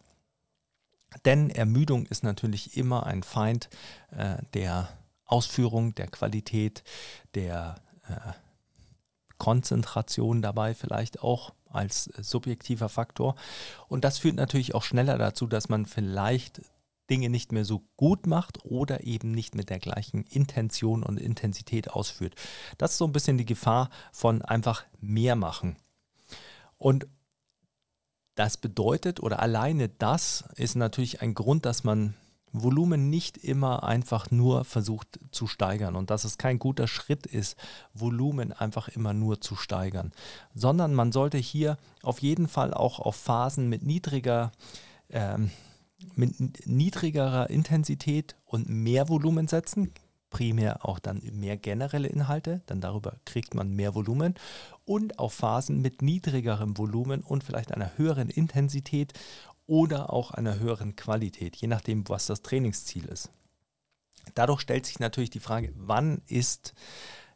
Denn Ermüdung ist natürlich immer ein Feind äh, der Ausführung, der Qualität, der äh, Konzentration dabei vielleicht auch als äh, subjektiver Faktor. Und das führt natürlich auch schneller dazu, dass man vielleicht Dinge nicht mehr so gut macht oder eben nicht mit der gleichen Intention und Intensität ausführt. Das ist so ein bisschen die Gefahr von einfach mehr machen. Und das bedeutet oder alleine das ist natürlich ein Grund, dass man Volumen nicht immer einfach nur versucht zu steigern und dass es kein guter Schritt ist, Volumen einfach immer nur zu steigern, sondern man sollte hier auf jeden Fall auch auf Phasen mit niedriger ähm, mit niedrigerer Intensität und mehr Volumen setzen, primär auch dann mehr generelle Inhalte, dann darüber kriegt man mehr Volumen und auf Phasen mit niedrigerem Volumen und vielleicht einer höheren Intensität oder auch einer höheren Qualität, je nachdem, was das Trainingsziel ist. Dadurch stellt sich natürlich die Frage, wann ist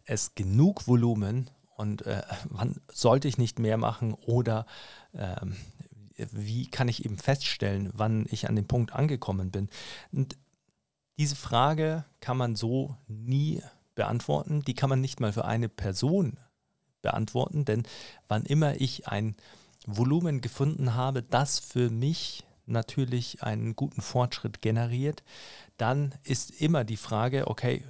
es genug Volumen und äh, wann sollte ich nicht mehr machen oder ähm, wie kann ich eben feststellen, wann ich an dem Punkt angekommen bin? Und diese Frage kann man so nie beantworten. Die kann man nicht mal für eine Person beantworten, denn wann immer ich ein Volumen gefunden habe, das für mich natürlich einen guten Fortschritt generiert, dann ist immer die Frage, okay,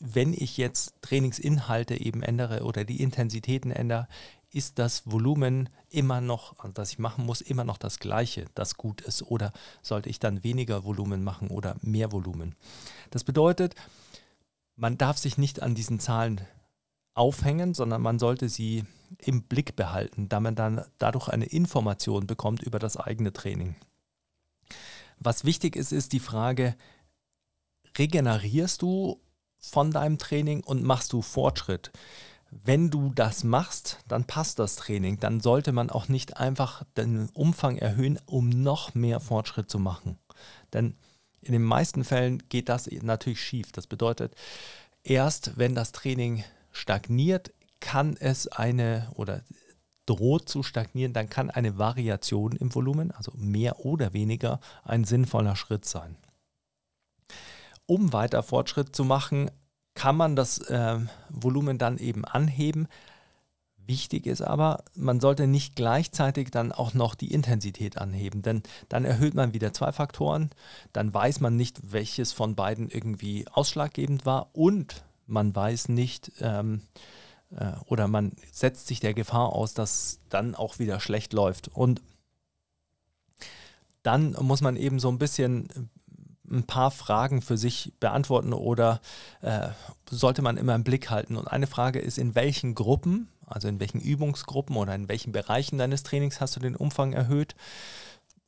wenn ich jetzt Trainingsinhalte eben ändere oder die Intensitäten ändere, ist das Volumen immer noch, das ich machen muss, immer noch das gleiche, das gut ist? Oder sollte ich dann weniger Volumen machen oder mehr Volumen? Das bedeutet, man darf sich nicht an diesen Zahlen aufhängen, sondern man sollte sie im Blick behalten, da man dann dadurch eine Information bekommt über das eigene Training. Was wichtig ist, ist die Frage, regenerierst du von deinem Training und machst du Fortschritt? wenn du das machst, dann passt das Training. Dann sollte man auch nicht einfach den Umfang erhöhen, um noch mehr Fortschritt zu machen. Denn in den meisten Fällen geht das natürlich schief. Das bedeutet, erst wenn das Training stagniert, kann es eine oder droht zu stagnieren, dann kann eine Variation im Volumen, also mehr oder weniger, ein sinnvoller Schritt sein. Um weiter Fortschritt zu machen, kann man das äh, Volumen dann eben anheben. Wichtig ist aber, man sollte nicht gleichzeitig dann auch noch die Intensität anheben, denn dann erhöht man wieder zwei Faktoren, dann weiß man nicht, welches von beiden irgendwie ausschlaggebend war und man weiß nicht ähm, äh, oder man setzt sich der Gefahr aus, dass dann auch wieder schlecht läuft. Und dann muss man eben so ein bisschen ein paar Fragen für sich beantworten oder äh, sollte man immer im Blick halten. Und eine Frage ist, in welchen Gruppen, also in welchen Übungsgruppen oder in welchen Bereichen deines Trainings hast du den Umfang erhöht,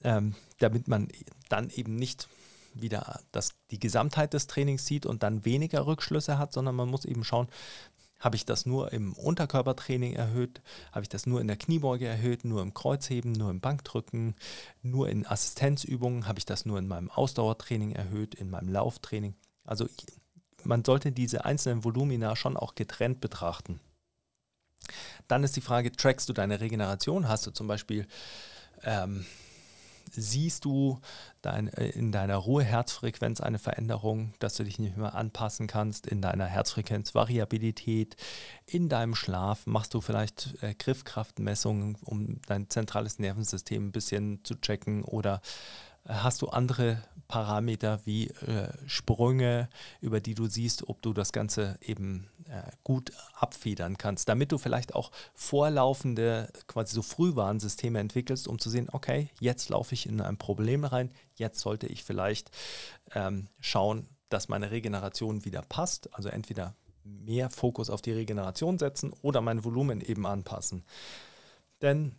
ähm, damit man dann eben nicht wieder das, die Gesamtheit des Trainings sieht und dann weniger Rückschlüsse hat, sondern man muss eben schauen, habe ich das nur im Unterkörpertraining erhöht? Habe ich das nur in der Kniebeuge erhöht? Nur im Kreuzheben? Nur im Bankdrücken? Nur in Assistenzübungen? Habe ich das nur in meinem Ausdauertraining erhöht? In meinem Lauftraining? Also man sollte diese einzelnen Volumina schon auch getrennt betrachten. Dann ist die Frage, trackst du deine Regeneration? Hast du zum Beispiel ähm, siehst du dein, äh, in deiner Ruheherzfrequenz eine Veränderung, dass du dich nicht mehr anpassen kannst, in deiner Herzfrequenzvariabilität, in deinem Schlaf, machst du vielleicht äh, Griffkraftmessungen, um dein zentrales Nervensystem ein bisschen zu checken oder äh, hast du andere Parameter wie äh, Sprünge, über die du siehst, ob du das Ganze eben äh, gut abfedern kannst, damit du vielleicht auch vorlaufende, quasi so Frühwarnsysteme entwickelst, um zu sehen, okay, jetzt laufe ich in ein Problem rein, jetzt sollte ich vielleicht ähm, schauen, dass meine Regeneration wieder passt, also entweder mehr Fokus auf die Regeneration setzen oder mein Volumen eben anpassen. Denn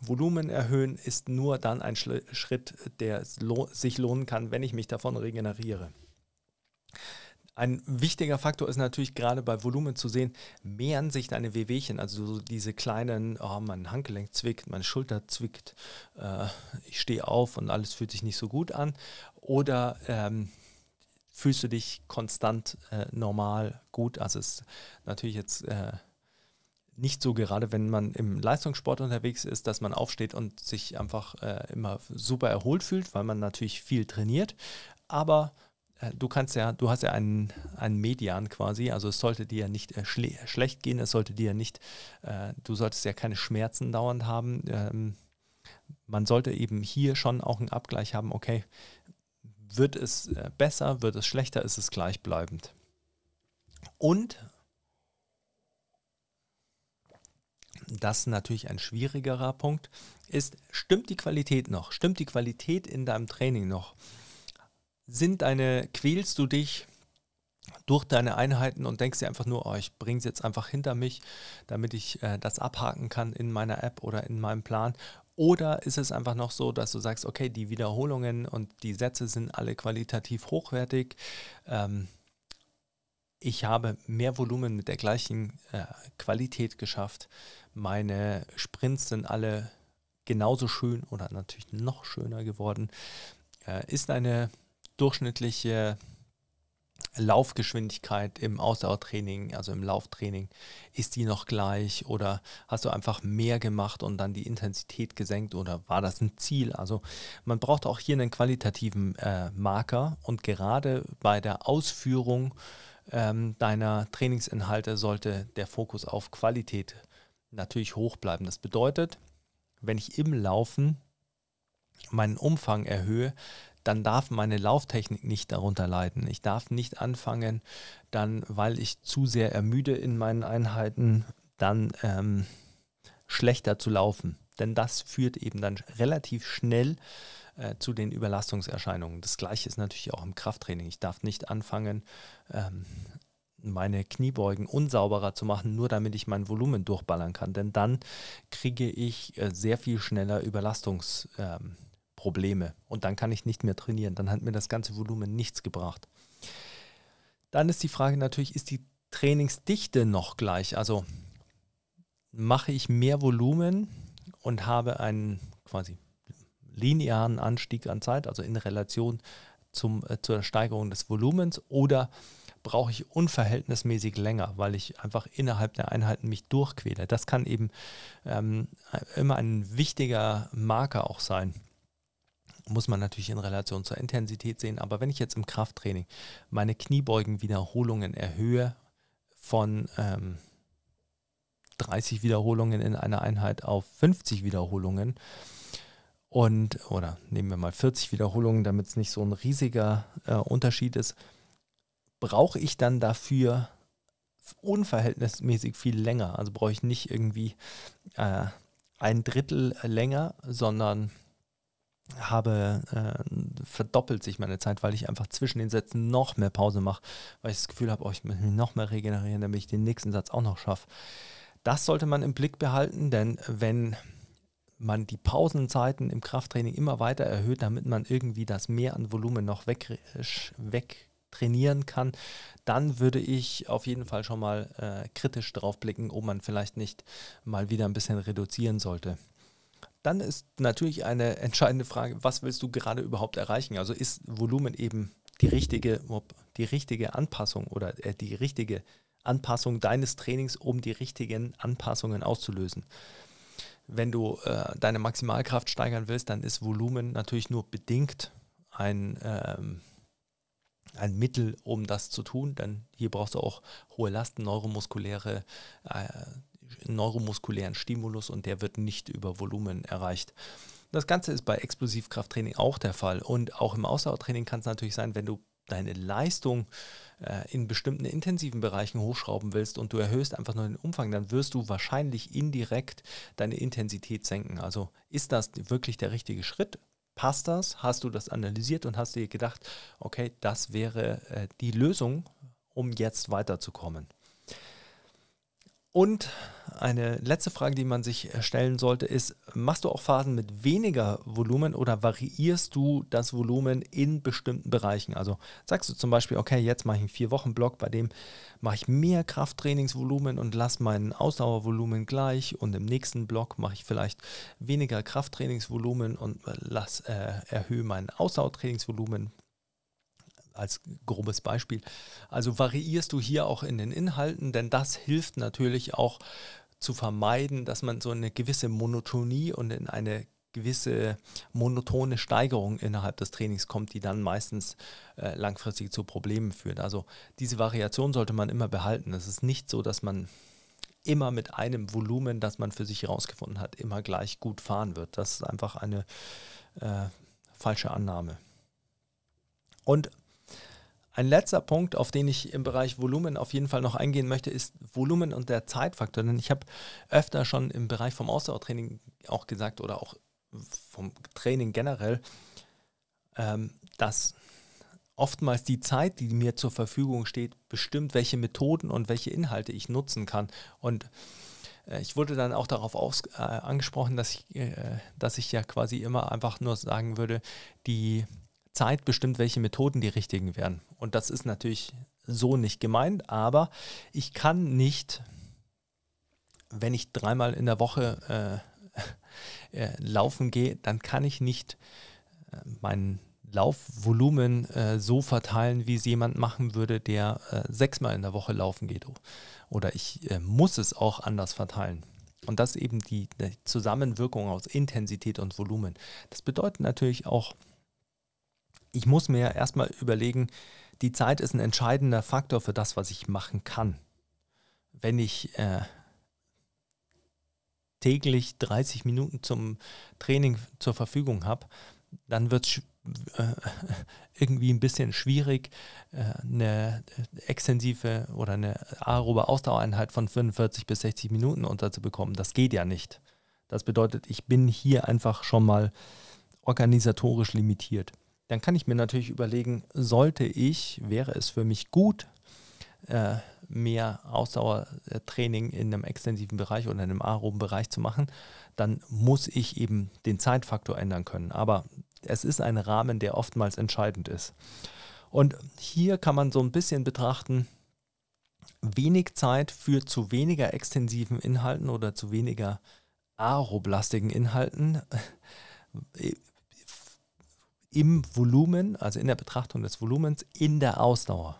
Volumen erhöhen ist nur dann ein Schritt, der sich lohnen kann, wenn ich mich davon regeneriere. Ein wichtiger Faktor ist natürlich gerade bei Volumen zu sehen, mehren sich deine Wehwehchen, also so diese kleinen, oh, mein Handgelenk zwickt, meine Schulter zwickt, äh, ich stehe auf und alles fühlt sich nicht so gut an. Oder ähm, fühlst du dich konstant äh, normal gut? Also es ist natürlich jetzt äh, nicht so gerade, wenn man im Leistungssport unterwegs ist, dass man aufsteht und sich einfach äh, immer super erholt fühlt, weil man natürlich viel trainiert. Aber äh, du kannst ja, du hast ja einen, einen Median quasi, also es sollte dir ja nicht äh, schle schlecht gehen, es sollte dir nicht, äh, du solltest ja keine Schmerzen dauernd haben. Ähm, man sollte eben hier schon auch einen Abgleich haben, okay, wird es äh, besser, wird es schlechter, ist es gleichbleibend. Und das natürlich ein schwierigerer Punkt ist, stimmt die Qualität noch? Stimmt die Qualität in deinem Training noch? sind deine, quälst du dich durch deine Einheiten und denkst dir einfach nur, oh, ich bringe es jetzt einfach hinter mich, damit ich äh, das abhaken kann in meiner App oder in meinem Plan? Oder ist es einfach noch so, dass du sagst, okay, die Wiederholungen und die Sätze sind alle qualitativ hochwertig? Ähm, ich habe mehr Volumen mit der gleichen äh, Qualität geschafft. Meine Sprints sind alle genauso schön oder natürlich noch schöner geworden. Äh, ist eine durchschnittliche Laufgeschwindigkeit im Ausdauertraining, also im Lauftraining, ist die noch gleich oder hast du einfach mehr gemacht und dann die Intensität gesenkt oder war das ein Ziel? Also man braucht auch hier einen qualitativen äh, Marker und gerade bei der Ausführung ähm, deiner Trainingsinhalte sollte der Fokus auf Qualität natürlich hoch bleiben. Das bedeutet, wenn ich im Laufen meinen Umfang erhöhe, dann darf meine Lauftechnik nicht darunter leiden. Ich darf nicht anfangen, dann, weil ich zu sehr ermüde in meinen Einheiten, dann ähm, schlechter zu laufen. Denn das führt eben dann relativ schnell äh, zu den Überlastungserscheinungen. Das gleiche ist natürlich auch im Krafttraining. Ich darf nicht anfangen, ähm, meine Kniebeugen unsauberer zu machen, nur damit ich mein Volumen durchballern kann. Denn dann kriege ich äh, sehr viel schneller Überlastungs. Ähm, Probleme. Und dann kann ich nicht mehr trainieren. Dann hat mir das ganze Volumen nichts gebracht. Dann ist die Frage natürlich, ist die Trainingsdichte noch gleich? Also mache ich mehr Volumen und habe einen quasi linearen Anstieg an Zeit, also in Relation zum, äh, zur Steigerung des Volumens, oder brauche ich unverhältnismäßig länger, weil ich einfach innerhalb der Einheiten mich durchquäle. Das kann eben ähm, immer ein wichtiger Marker auch sein muss man natürlich in Relation zur Intensität sehen. Aber wenn ich jetzt im Krafttraining meine Kniebeugenwiederholungen erhöhe von ähm, 30 Wiederholungen in einer Einheit auf 50 Wiederholungen und oder nehmen wir mal 40 Wiederholungen, damit es nicht so ein riesiger äh, Unterschied ist, brauche ich dann dafür unverhältnismäßig viel länger. Also brauche ich nicht irgendwie äh, ein Drittel länger, sondern habe äh, verdoppelt sich meine Zeit, weil ich einfach zwischen den Sätzen noch mehr Pause mache, weil ich das Gefühl habe, oh, ich muss mich noch mehr regenerieren, damit ich den nächsten Satz auch noch schaffe. Das sollte man im Blick behalten, denn wenn man die Pausenzeiten im Krafttraining immer weiter erhöht, damit man irgendwie das mehr an Volumen noch weg, weg trainieren kann, dann würde ich auf jeden Fall schon mal äh, kritisch drauf blicken, ob man vielleicht nicht mal wieder ein bisschen reduzieren sollte dann ist natürlich eine entscheidende Frage, was willst du gerade überhaupt erreichen? Also ist Volumen eben die richtige, die richtige Anpassung oder äh, die richtige Anpassung deines Trainings, um die richtigen Anpassungen auszulösen? Wenn du äh, deine Maximalkraft steigern willst, dann ist Volumen natürlich nur bedingt ein, ähm, ein Mittel, um das zu tun, denn hier brauchst du auch hohe Lasten, neuromuskuläre äh, neuromuskulären Stimulus und der wird nicht über Volumen erreicht. Das Ganze ist bei Explosivkrafttraining auch der Fall und auch im Ausdauertraining kann es natürlich sein, wenn du deine Leistung äh, in bestimmten intensiven Bereichen hochschrauben willst und du erhöhst einfach nur den Umfang, dann wirst du wahrscheinlich indirekt deine Intensität senken. Also ist das wirklich der richtige Schritt? Passt das? Hast du das analysiert und hast dir gedacht, okay, das wäre äh, die Lösung, um jetzt weiterzukommen? Und eine letzte Frage, die man sich äh, stellen sollte, ist, machst du auch Phasen mit weniger Volumen oder variierst du das Volumen in bestimmten Bereichen? Also sagst du zum Beispiel, okay, jetzt mache ich einen Vier-Wochen-Block, bei dem mache ich mehr Krafttrainingsvolumen und lasse mein Ausdauervolumen gleich und im nächsten Block mache ich vielleicht weniger Krafttrainingsvolumen und äh, lass, äh, erhöhe mein Ausdauertrainingsvolumen, als grobes Beispiel. Also variierst du hier auch in den Inhalten, denn das hilft natürlich auch zu vermeiden, dass man so eine gewisse Monotonie und in eine gewisse monotone Steigerung innerhalb des Trainings kommt, die dann meistens äh, langfristig zu Problemen führt. Also diese Variation sollte man immer behalten. Es ist nicht so, dass man immer mit einem Volumen, das man für sich herausgefunden hat, immer gleich gut fahren wird. Das ist einfach eine äh, falsche Annahme. Und ein letzter Punkt, auf den ich im Bereich Volumen auf jeden Fall noch eingehen möchte, ist Volumen und der Zeitfaktor. Denn ich habe öfter schon im Bereich vom Ausdauertraining auch gesagt oder auch vom Training generell, ähm, dass oftmals die Zeit, die mir zur Verfügung steht, bestimmt, welche Methoden und welche Inhalte ich nutzen kann. Und äh, ich wurde dann auch darauf aus, äh, angesprochen, dass ich, äh, dass ich ja quasi immer einfach nur sagen würde, die Zeit bestimmt, welche Methoden die richtigen wären. Und das ist natürlich so nicht gemeint, aber ich kann nicht, wenn ich dreimal in der Woche äh, äh, laufen gehe, dann kann ich nicht äh, mein Laufvolumen äh, so verteilen, wie es jemand machen würde, der äh, sechsmal in der Woche laufen geht. Oder ich äh, muss es auch anders verteilen. Und das eben die, die Zusammenwirkung aus Intensität und Volumen. Das bedeutet natürlich auch, ich muss mir erstmal überlegen, die Zeit ist ein entscheidender Faktor für das, was ich machen kann. Wenn ich äh, täglich 30 Minuten zum Training zur Verfügung habe, dann wird es äh, irgendwie ein bisschen schwierig, äh, eine extensive oder eine aerobe Ausdauereinheit von 45 bis 60 Minuten unterzubekommen. Das geht ja nicht. Das bedeutet, ich bin hier einfach schon mal organisatorisch limitiert dann kann ich mir natürlich überlegen, sollte ich, wäre es für mich gut, äh, mehr Ausdauertraining in einem extensiven Bereich oder in einem aeroben Bereich zu machen, dann muss ich eben den Zeitfaktor ändern können. Aber es ist ein Rahmen, der oftmals entscheidend ist. Und hier kann man so ein bisschen betrachten, wenig Zeit führt zu weniger extensiven Inhalten oder zu weniger aeroblastigen Inhalten äh, im Volumen, also in der Betrachtung des Volumens, in der Ausdauer.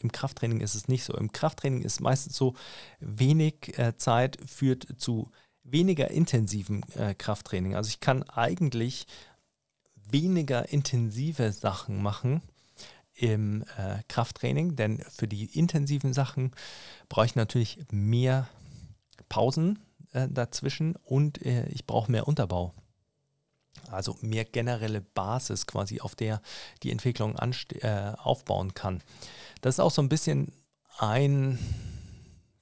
Im Krafttraining ist es nicht so. Im Krafttraining ist meistens so, wenig äh, Zeit führt zu weniger intensivem äh, Krafttraining. Also ich kann eigentlich weniger intensive Sachen machen im äh, Krafttraining, denn für die intensiven Sachen brauche ich natürlich mehr Pausen äh, dazwischen und äh, ich brauche mehr Unterbau also mehr generelle Basis quasi, auf der die Entwicklung äh, aufbauen kann. Das ist auch so ein bisschen ein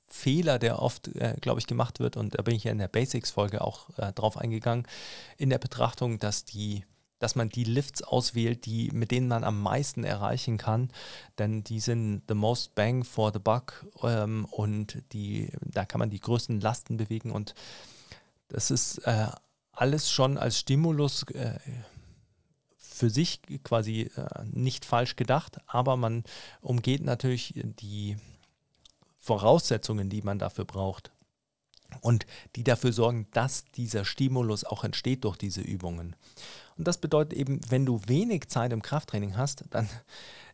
Fehler, der oft, äh, glaube ich, gemacht wird, und da bin ich ja in der Basics-Folge auch äh, drauf eingegangen, in der Betrachtung, dass die dass man die Lifts auswählt, die, mit denen man am meisten erreichen kann, denn die sind the most bang for the buck ähm, und die, da kann man die größten Lasten bewegen und das ist äh, alles schon als Stimulus äh, für sich quasi äh, nicht falsch gedacht, aber man umgeht natürlich die Voraussetzungen, die man dafür braucht und die dafür sorgen, dass dieser Stimulus auch entsteht durch diese Übungen. Und das bedeutet eben, wenn du wenig Zeit im Krafttraining hast, dann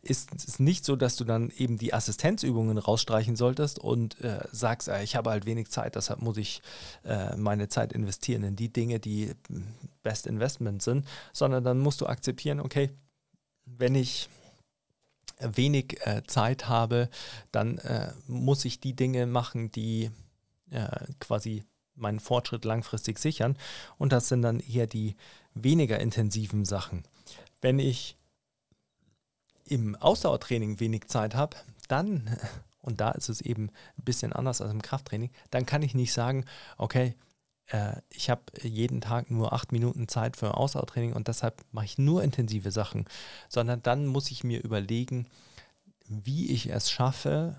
ist es nicht so, dass du dann eben die Assistenzübungen rausstreichen solltest und äh, sagst, äh, ich habe halt wenig Zeit, deshalb muss ich äh, meine Zeit investieren in die Dinge, die Best Investment sind, sondern dann musst du akzeptieren, okay, wenn ich wenig äh, Zeit habe, dann äh, muss ich die Dinge machen, die äh, quasi meinen Fortschritt langfristig sichern. Und das sind dann eher die weniger intensiven Sachen. Wenn ich im Ausdauertraining wenig Zeit habe, dann, und da ist es eben ein bisschen anders als im Krafttraining, dann kann ich nicht sagen, okay, äh, ich habe jeden Tag nur acht Minuten Zeit für Ausdauertraining und deshalb mache ich nur intensive Sachen, sondern dann muss ich mir überlegen, wie ich es schaffe,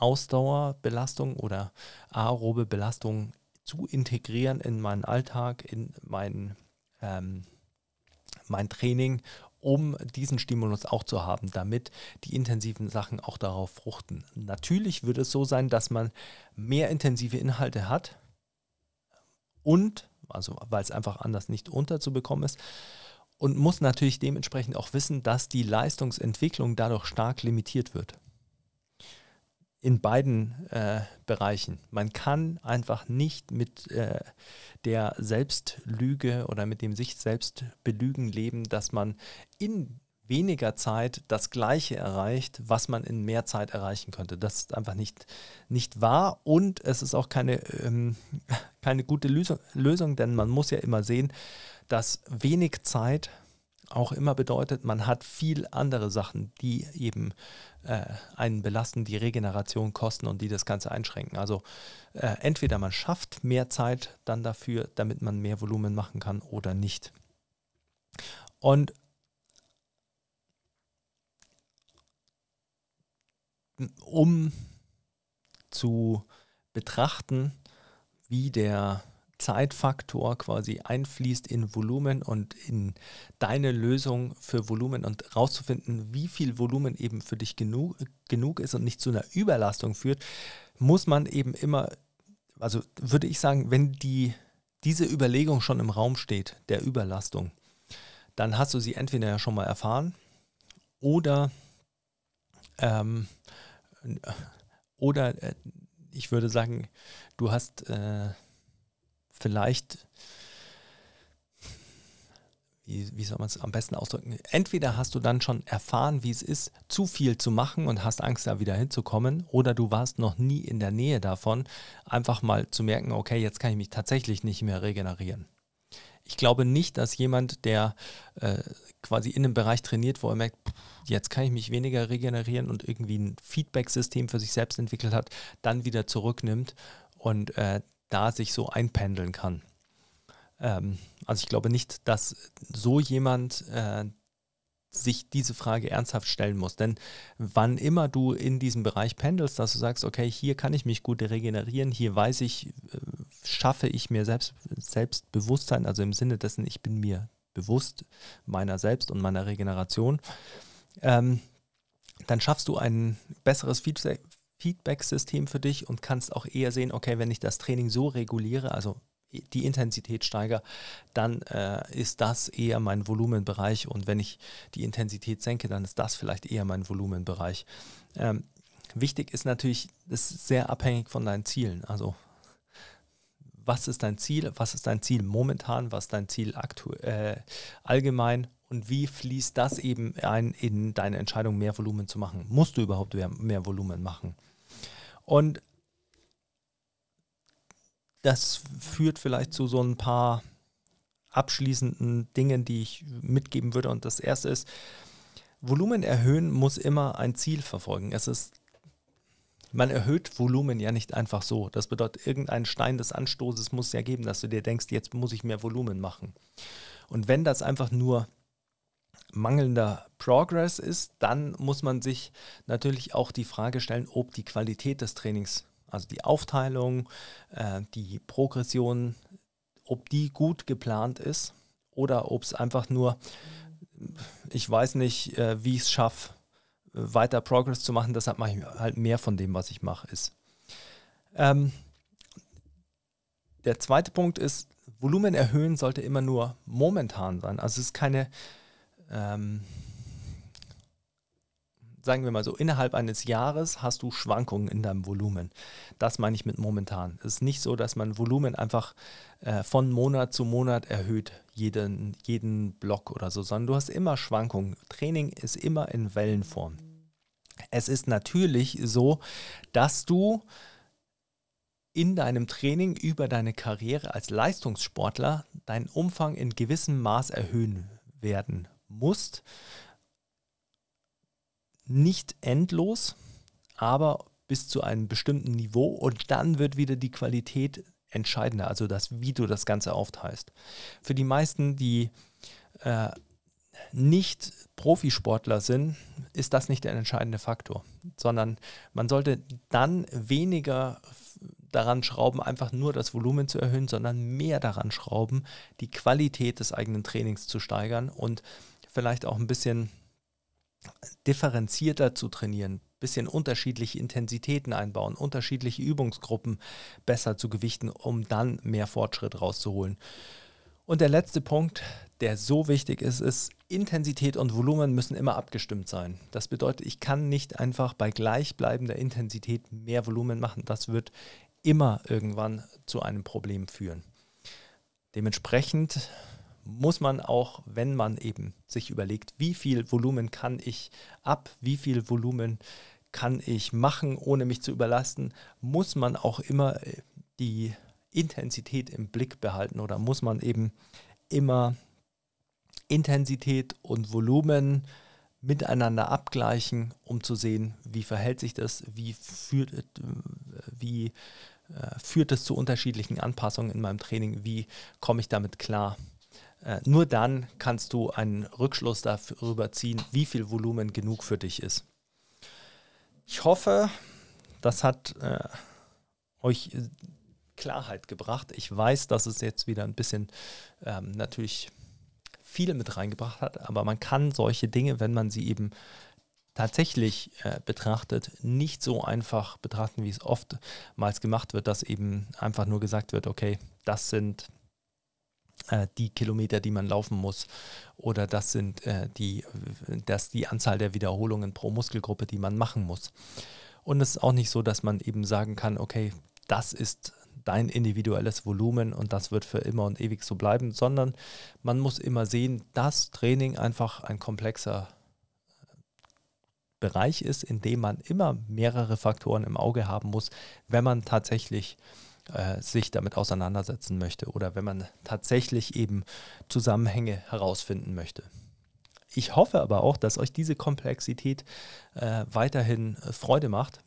Ausdauerbelastung oder aerobe Belastung zu integrieren in meinen Alltag, in mein, ähm, mein Training, um diesen Stimulus auch zu haben, damit die intensiven Sachen auch darauf fruchten. Natürlich wird es so sein, dass man mehr intensive Inhalte hat und, also weil es einfach anders nicht unterzubekommen ist, und muss natürlich dementsprechend auch wissen, dass die Leistungsentwicklung dadurch stark limitiert wird in beiden äh, Bereichen. Man kann einfach nicht mit äh, der Selbstlüge oder mit dem sich selbst belügen leben, dass man in weniger Zeit das Gleiche erreicht, was man in mehr Zeit erreichen könnte. Das ist einfach nicht, nicht wahr und es ist auch keine, ähm, keine gute Lösung, Lösung, denn man muss ja immer sehen, dass wenig Zeit auch immer bedeutet, man hat viel andere Sachen, die eben äh, einen belasten, die Regeneration kosten und die das Ganze einschränken. Also äh, entweder man schafft mehr Zeit dann dafür, damit man mehr Volumen machen kann oder nicht. Und um zu betrachten, wie der Zeitfaktor quasi einfließt in Volumen und in deine Lösung für Volumen und rauszufinden, wie viel Volumen eben für dich genug, genug ist und nicht zu einer Überlastung führt, muss man eben immer, also würde ich sagen, wenn die, diese Überlegung schon im Raum steht, der Überlastung, dann hast du sie entweder ja schon mal erfahren oder, ähm, oder äh, ich würde sagen, du hast... Äh, vielleicht, wie, wie soll man es am besten ausdrücken, entweder hast du dann schon erfahren, wie es ist, zu viel zu machen und hast Angst, da wieder hinzukommen, oder du warst noch nie in der Nähe davon, einfach mal zu merken, okay, jetzt kann ich mich tatsächlich nicht mehr regenerieren. Ich glaube nicht, dass jemand, der äh, quasi in einem Bereich trainiert, wo er merkt, jetzt kann ich mich weniger regenerieren und irgendwie ein Feedback-System für sich selbst entwickelt hat, dann wieder zurücknimmt und äh, da sich so einpendeln kann. Ähm, also ich glaube nicht, dass so jemand äh, sich diese Frage ernsthaft stellen muss. Denn wann immer du in diesem Bereich pendelst, dass du sagst, okay, hier kann ich mich gut regenerieren, hier weiß ich, äh, schaffe ich mir selbst, Selbstbewusstsein, also im Sinne dessen, ich bin mir bewusst meiner selbst und meiner Regeneration, ähm, dann schaffst du ein besseres Feedback, Feedback-System für dich und kannst auch eher sehen, okay, wenn ich das Training so reguliere, also die Intensität steigere, dann äh, ist das eher mein Volumenbereich und wenn ich die Intensität senke, dann ist das vielleicht eher mein Volumenbereich. Ähm, wichtig ist natürlich, es ist sehr abhängig von deinen Zielen. Also was ist dein Ziel, was ist dein Ziel momentan, was ist dein Ziel äh, allgemein und wie fließt das eben ein in deine Entscheidung, mehr Volumen zu machen? Musst du überhaupt mehr, mehr Volumen machen? Und das führt vielleicht zu so ein paar abschließenden Dingen, die ich mitgeben würde. Und das erste ist, Volumen erhöhen muss immer ein Ziel verfolgen. Es ist, man erhöht Volumen ja nicht einfach so. Das bedeutet, irgendein Stein des Anstoßes muss ja geben, dass du dir denkst, jetzt muss ich mehr Volumen machen. Und wenn das einfach nur mangelnder Progress ist, dann muss man sich natürlich auch die Frage stellen, ob die Qualität des Trainings, also die Aufteilung, äh, die Progression, ob die gut geplant ist oder ob es einfach nur, ich weiß nicht, äh, wie ich es schaffe, weiter Progress zu machen, deshalb mache ich halt mehr von dem, was ich mache, ist. Ähm, der zweite Punkt ist, Volumen erhöhen sollte immer nur momentan sein. Also es ist keine ähm, sagen wir mal so, innerhalb eines Jahres hast du Schwankungen in deinem Volumen. Das meine ich mit momentan. Es ist nicht so, dass man Volumen einfach äh, von Monat zu Monat erhöht, jeden, jeden Block oder so, sondern du hast immer Schwankungen. Training ist immer in Wellenform. Es ist natürlich so, dass du in deinem Training über deine Karriere als Leistungssportler deinen Umfang in gewissem Maß erhöhen werden musst. Nicht endlos, aber bis zu einem bestimmten Niveau und dann wird wieder die Qualität entscheidender, also das, wie du das Ganze aufteilst. Für die meisten, die äh, nicht Profisportler sind, ist das nicht der entscheidende Faktor, sondern man sollte dann weniger daran schrauben, einfach nur das Volumen zu erhöhen, sondern mehr daran schrauben, die Qualität des eigenen Trainings zu steigern und vielleicht auch ein bisschen differenzierter zu trainieren, bisschen unterschiedliche Intensitäten einbauen, unterschiedliche Übungsgruppen besser zu gewichten, um dann mehr Fortschritt rauszuholen. Und der letzte Punkt, der so wichtig ist, ist, Intensität und Volumen müssen immer abgestimmt sein. Das bedeutet, ich kann nicht einfach bei gleichbleibender Intensität mehr Volumen machen. Das wird immer irgendwann zu einem Problem führen. Dementsprechend muss man auch, wenn man eben sich überlegt, wie viel Volumen kann ich ab, wie viel Volumen kann ich machen, ohne mich zu überlasten, muss man auch immer äh, die Intensität im Blick behalten oder muss man eben immer Intensität und Volumen miteinander abgleichen, um zu sehen, wie verhält sich das, wie führt, äh, wie, äh, führt es zu unterschiedlichen Anpassungen in meinem Training, wie komme ich damit klar. Äh, nur dann kannst du einen Rückschluss darüber ziehen, wie viel Volumen genug für dich ist. Ich hoffe, das hat äh, euch äh, Klarheit gebracht. Ich weiß, dass es jetzt wieder ein bisschen ähm, natürlich viel mit reingebracht hat, aber man kann solche Dinge, wenn man sie eben tatsächlich äh, betrachtet, nicht so einfach betrachten, wie es oftmals gemacht wird, dass eben einfach nur gesagt wird, okay, das sind äh, die Kilometer, die man laufen muss. Oder das sind äh, die, das die Anzahl der Wiederholungen pro Muskelgruppe, die man machen muss. Und es ist auch nicht so, dass man eben sagen kann, okay, das ist dein individuelles Volumen und das wird für immer und ewig so bleiben, sondern man muss immer sehen, dass Training einfach ein komplexer Bereich ist, in dem man immer mehrere Faktoren im Auge haben muss, wenn man tatsächlich äh, äh, sich damit auseinandersetzen möchte oder wenn man tatsächlich eben Zusammenhänge herausfinden möchte. Ich hoffe aber auch, dass euch diese Komplexität äh, weiterhin äh, Freude macht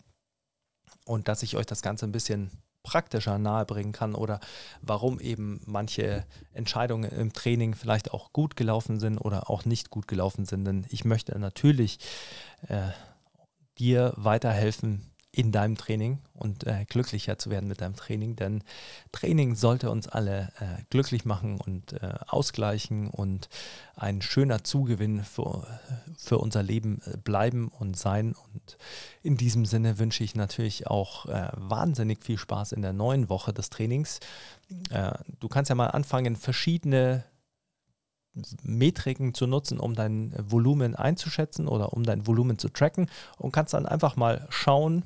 und dass ich euch das Ganze ein bisschen praktischer nahebringen kann oder warum eben manche Entscheidungen im Training vielleicht auch gut gelaufen sind oder auch nicht gut gelaufen sind. Denn ich möchte natürlich äh, dir weiterhelfen, in deinem Training und äh, glücklicher zu werden mit deinem Training, denn Training sollte uns alle äh, glücklich machen und äh, ausgleichen und ein schöner Zugewinn für, für unser Leben äh, bleiben und sein. Und in diesem Sinne wünsche ich natürlich auch äh, wahnsinnig viel Spaß in der neuen Woche des Trainings. Äh, du kannst ja mal anfangen, verschiedene Metriken zu nutzen, um dein Volumen einzuschätzen oder um dein Volumen zu tracken und kannst dann einfach mal schauen,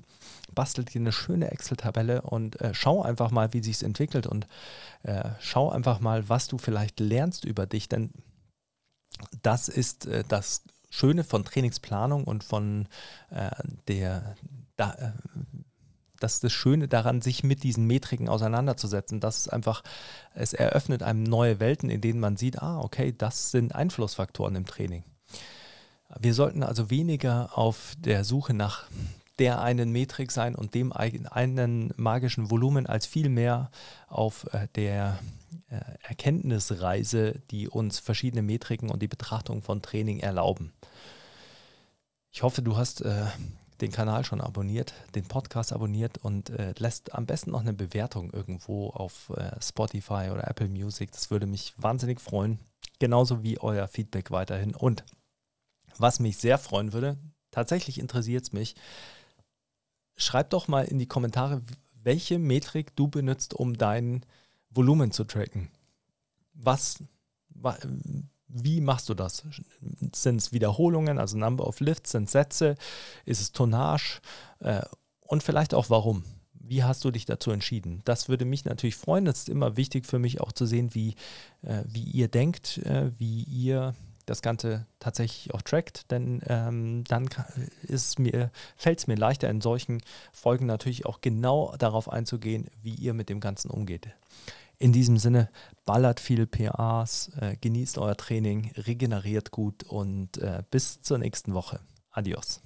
bastel dir eine schöne Excel-Tabelle und äh, schau einfach mal, wie sich es entwickelt und äh, schau einfach mal, was du vielleicht lernst über dich, denn das ist äh, das Schöne von Trainingsplanung und von äh, der da, äh, das ist das Schöne daran, sich mit diesen Metriken auseinanderzusetzen. Das ist einfach, es eröffnet einem neue Welten, in denen man sieht, ah, okay, das sind Einflussfaktoren im Training. Wir sollten also weniger auf der Suche nach der einen Metrik sein und dem einen magischen Volumen als vielmehr auf äh, der äh, Erkenntnisreise, die uns verschiedene Metriken und die Betrachtung von Training erlauben. Ich hoffe, du hast äh, den Kanal schon abonniert, den Podcast abonniert und äh, lässt am besten noch eine Bewertung irgendwo auf äh, Spotify oder Apple Music. Das würde mich wahnsinnig freuen. Genauso wie euer Feedback weiterhin. Und was mich sehr freuen würde, tatsächlich interessiert es mich, schreib doch mal in die Kommentare, welche Metrik du benutzt, um dein Volumen zu tracken. Was. Was, wie machst du das? Sind es Wiederholungen, also Number of Lifts, sind Sätze, ist es Tonnage äh, und vielleicht auch warum? Wie hast du dich dazu entschieden? Das würde mich natürlich freuen. Es ist immer wichtig für mich auch zu sehen, wie, äh, wie ihr denkt, äh, wie ihr das Ganze tatsächlich auch trackt, denn ähm, dann fällt es mir leichter, in solchen Folgen natürlich auch genau darauf einzugehen, wie ihr mit dem Ganzen umgeht. In diesem Sinne, ballert viel PAs, äh, genießt euer Training, regeneriert gut und äh, bis zur nächsten Woche. Adios.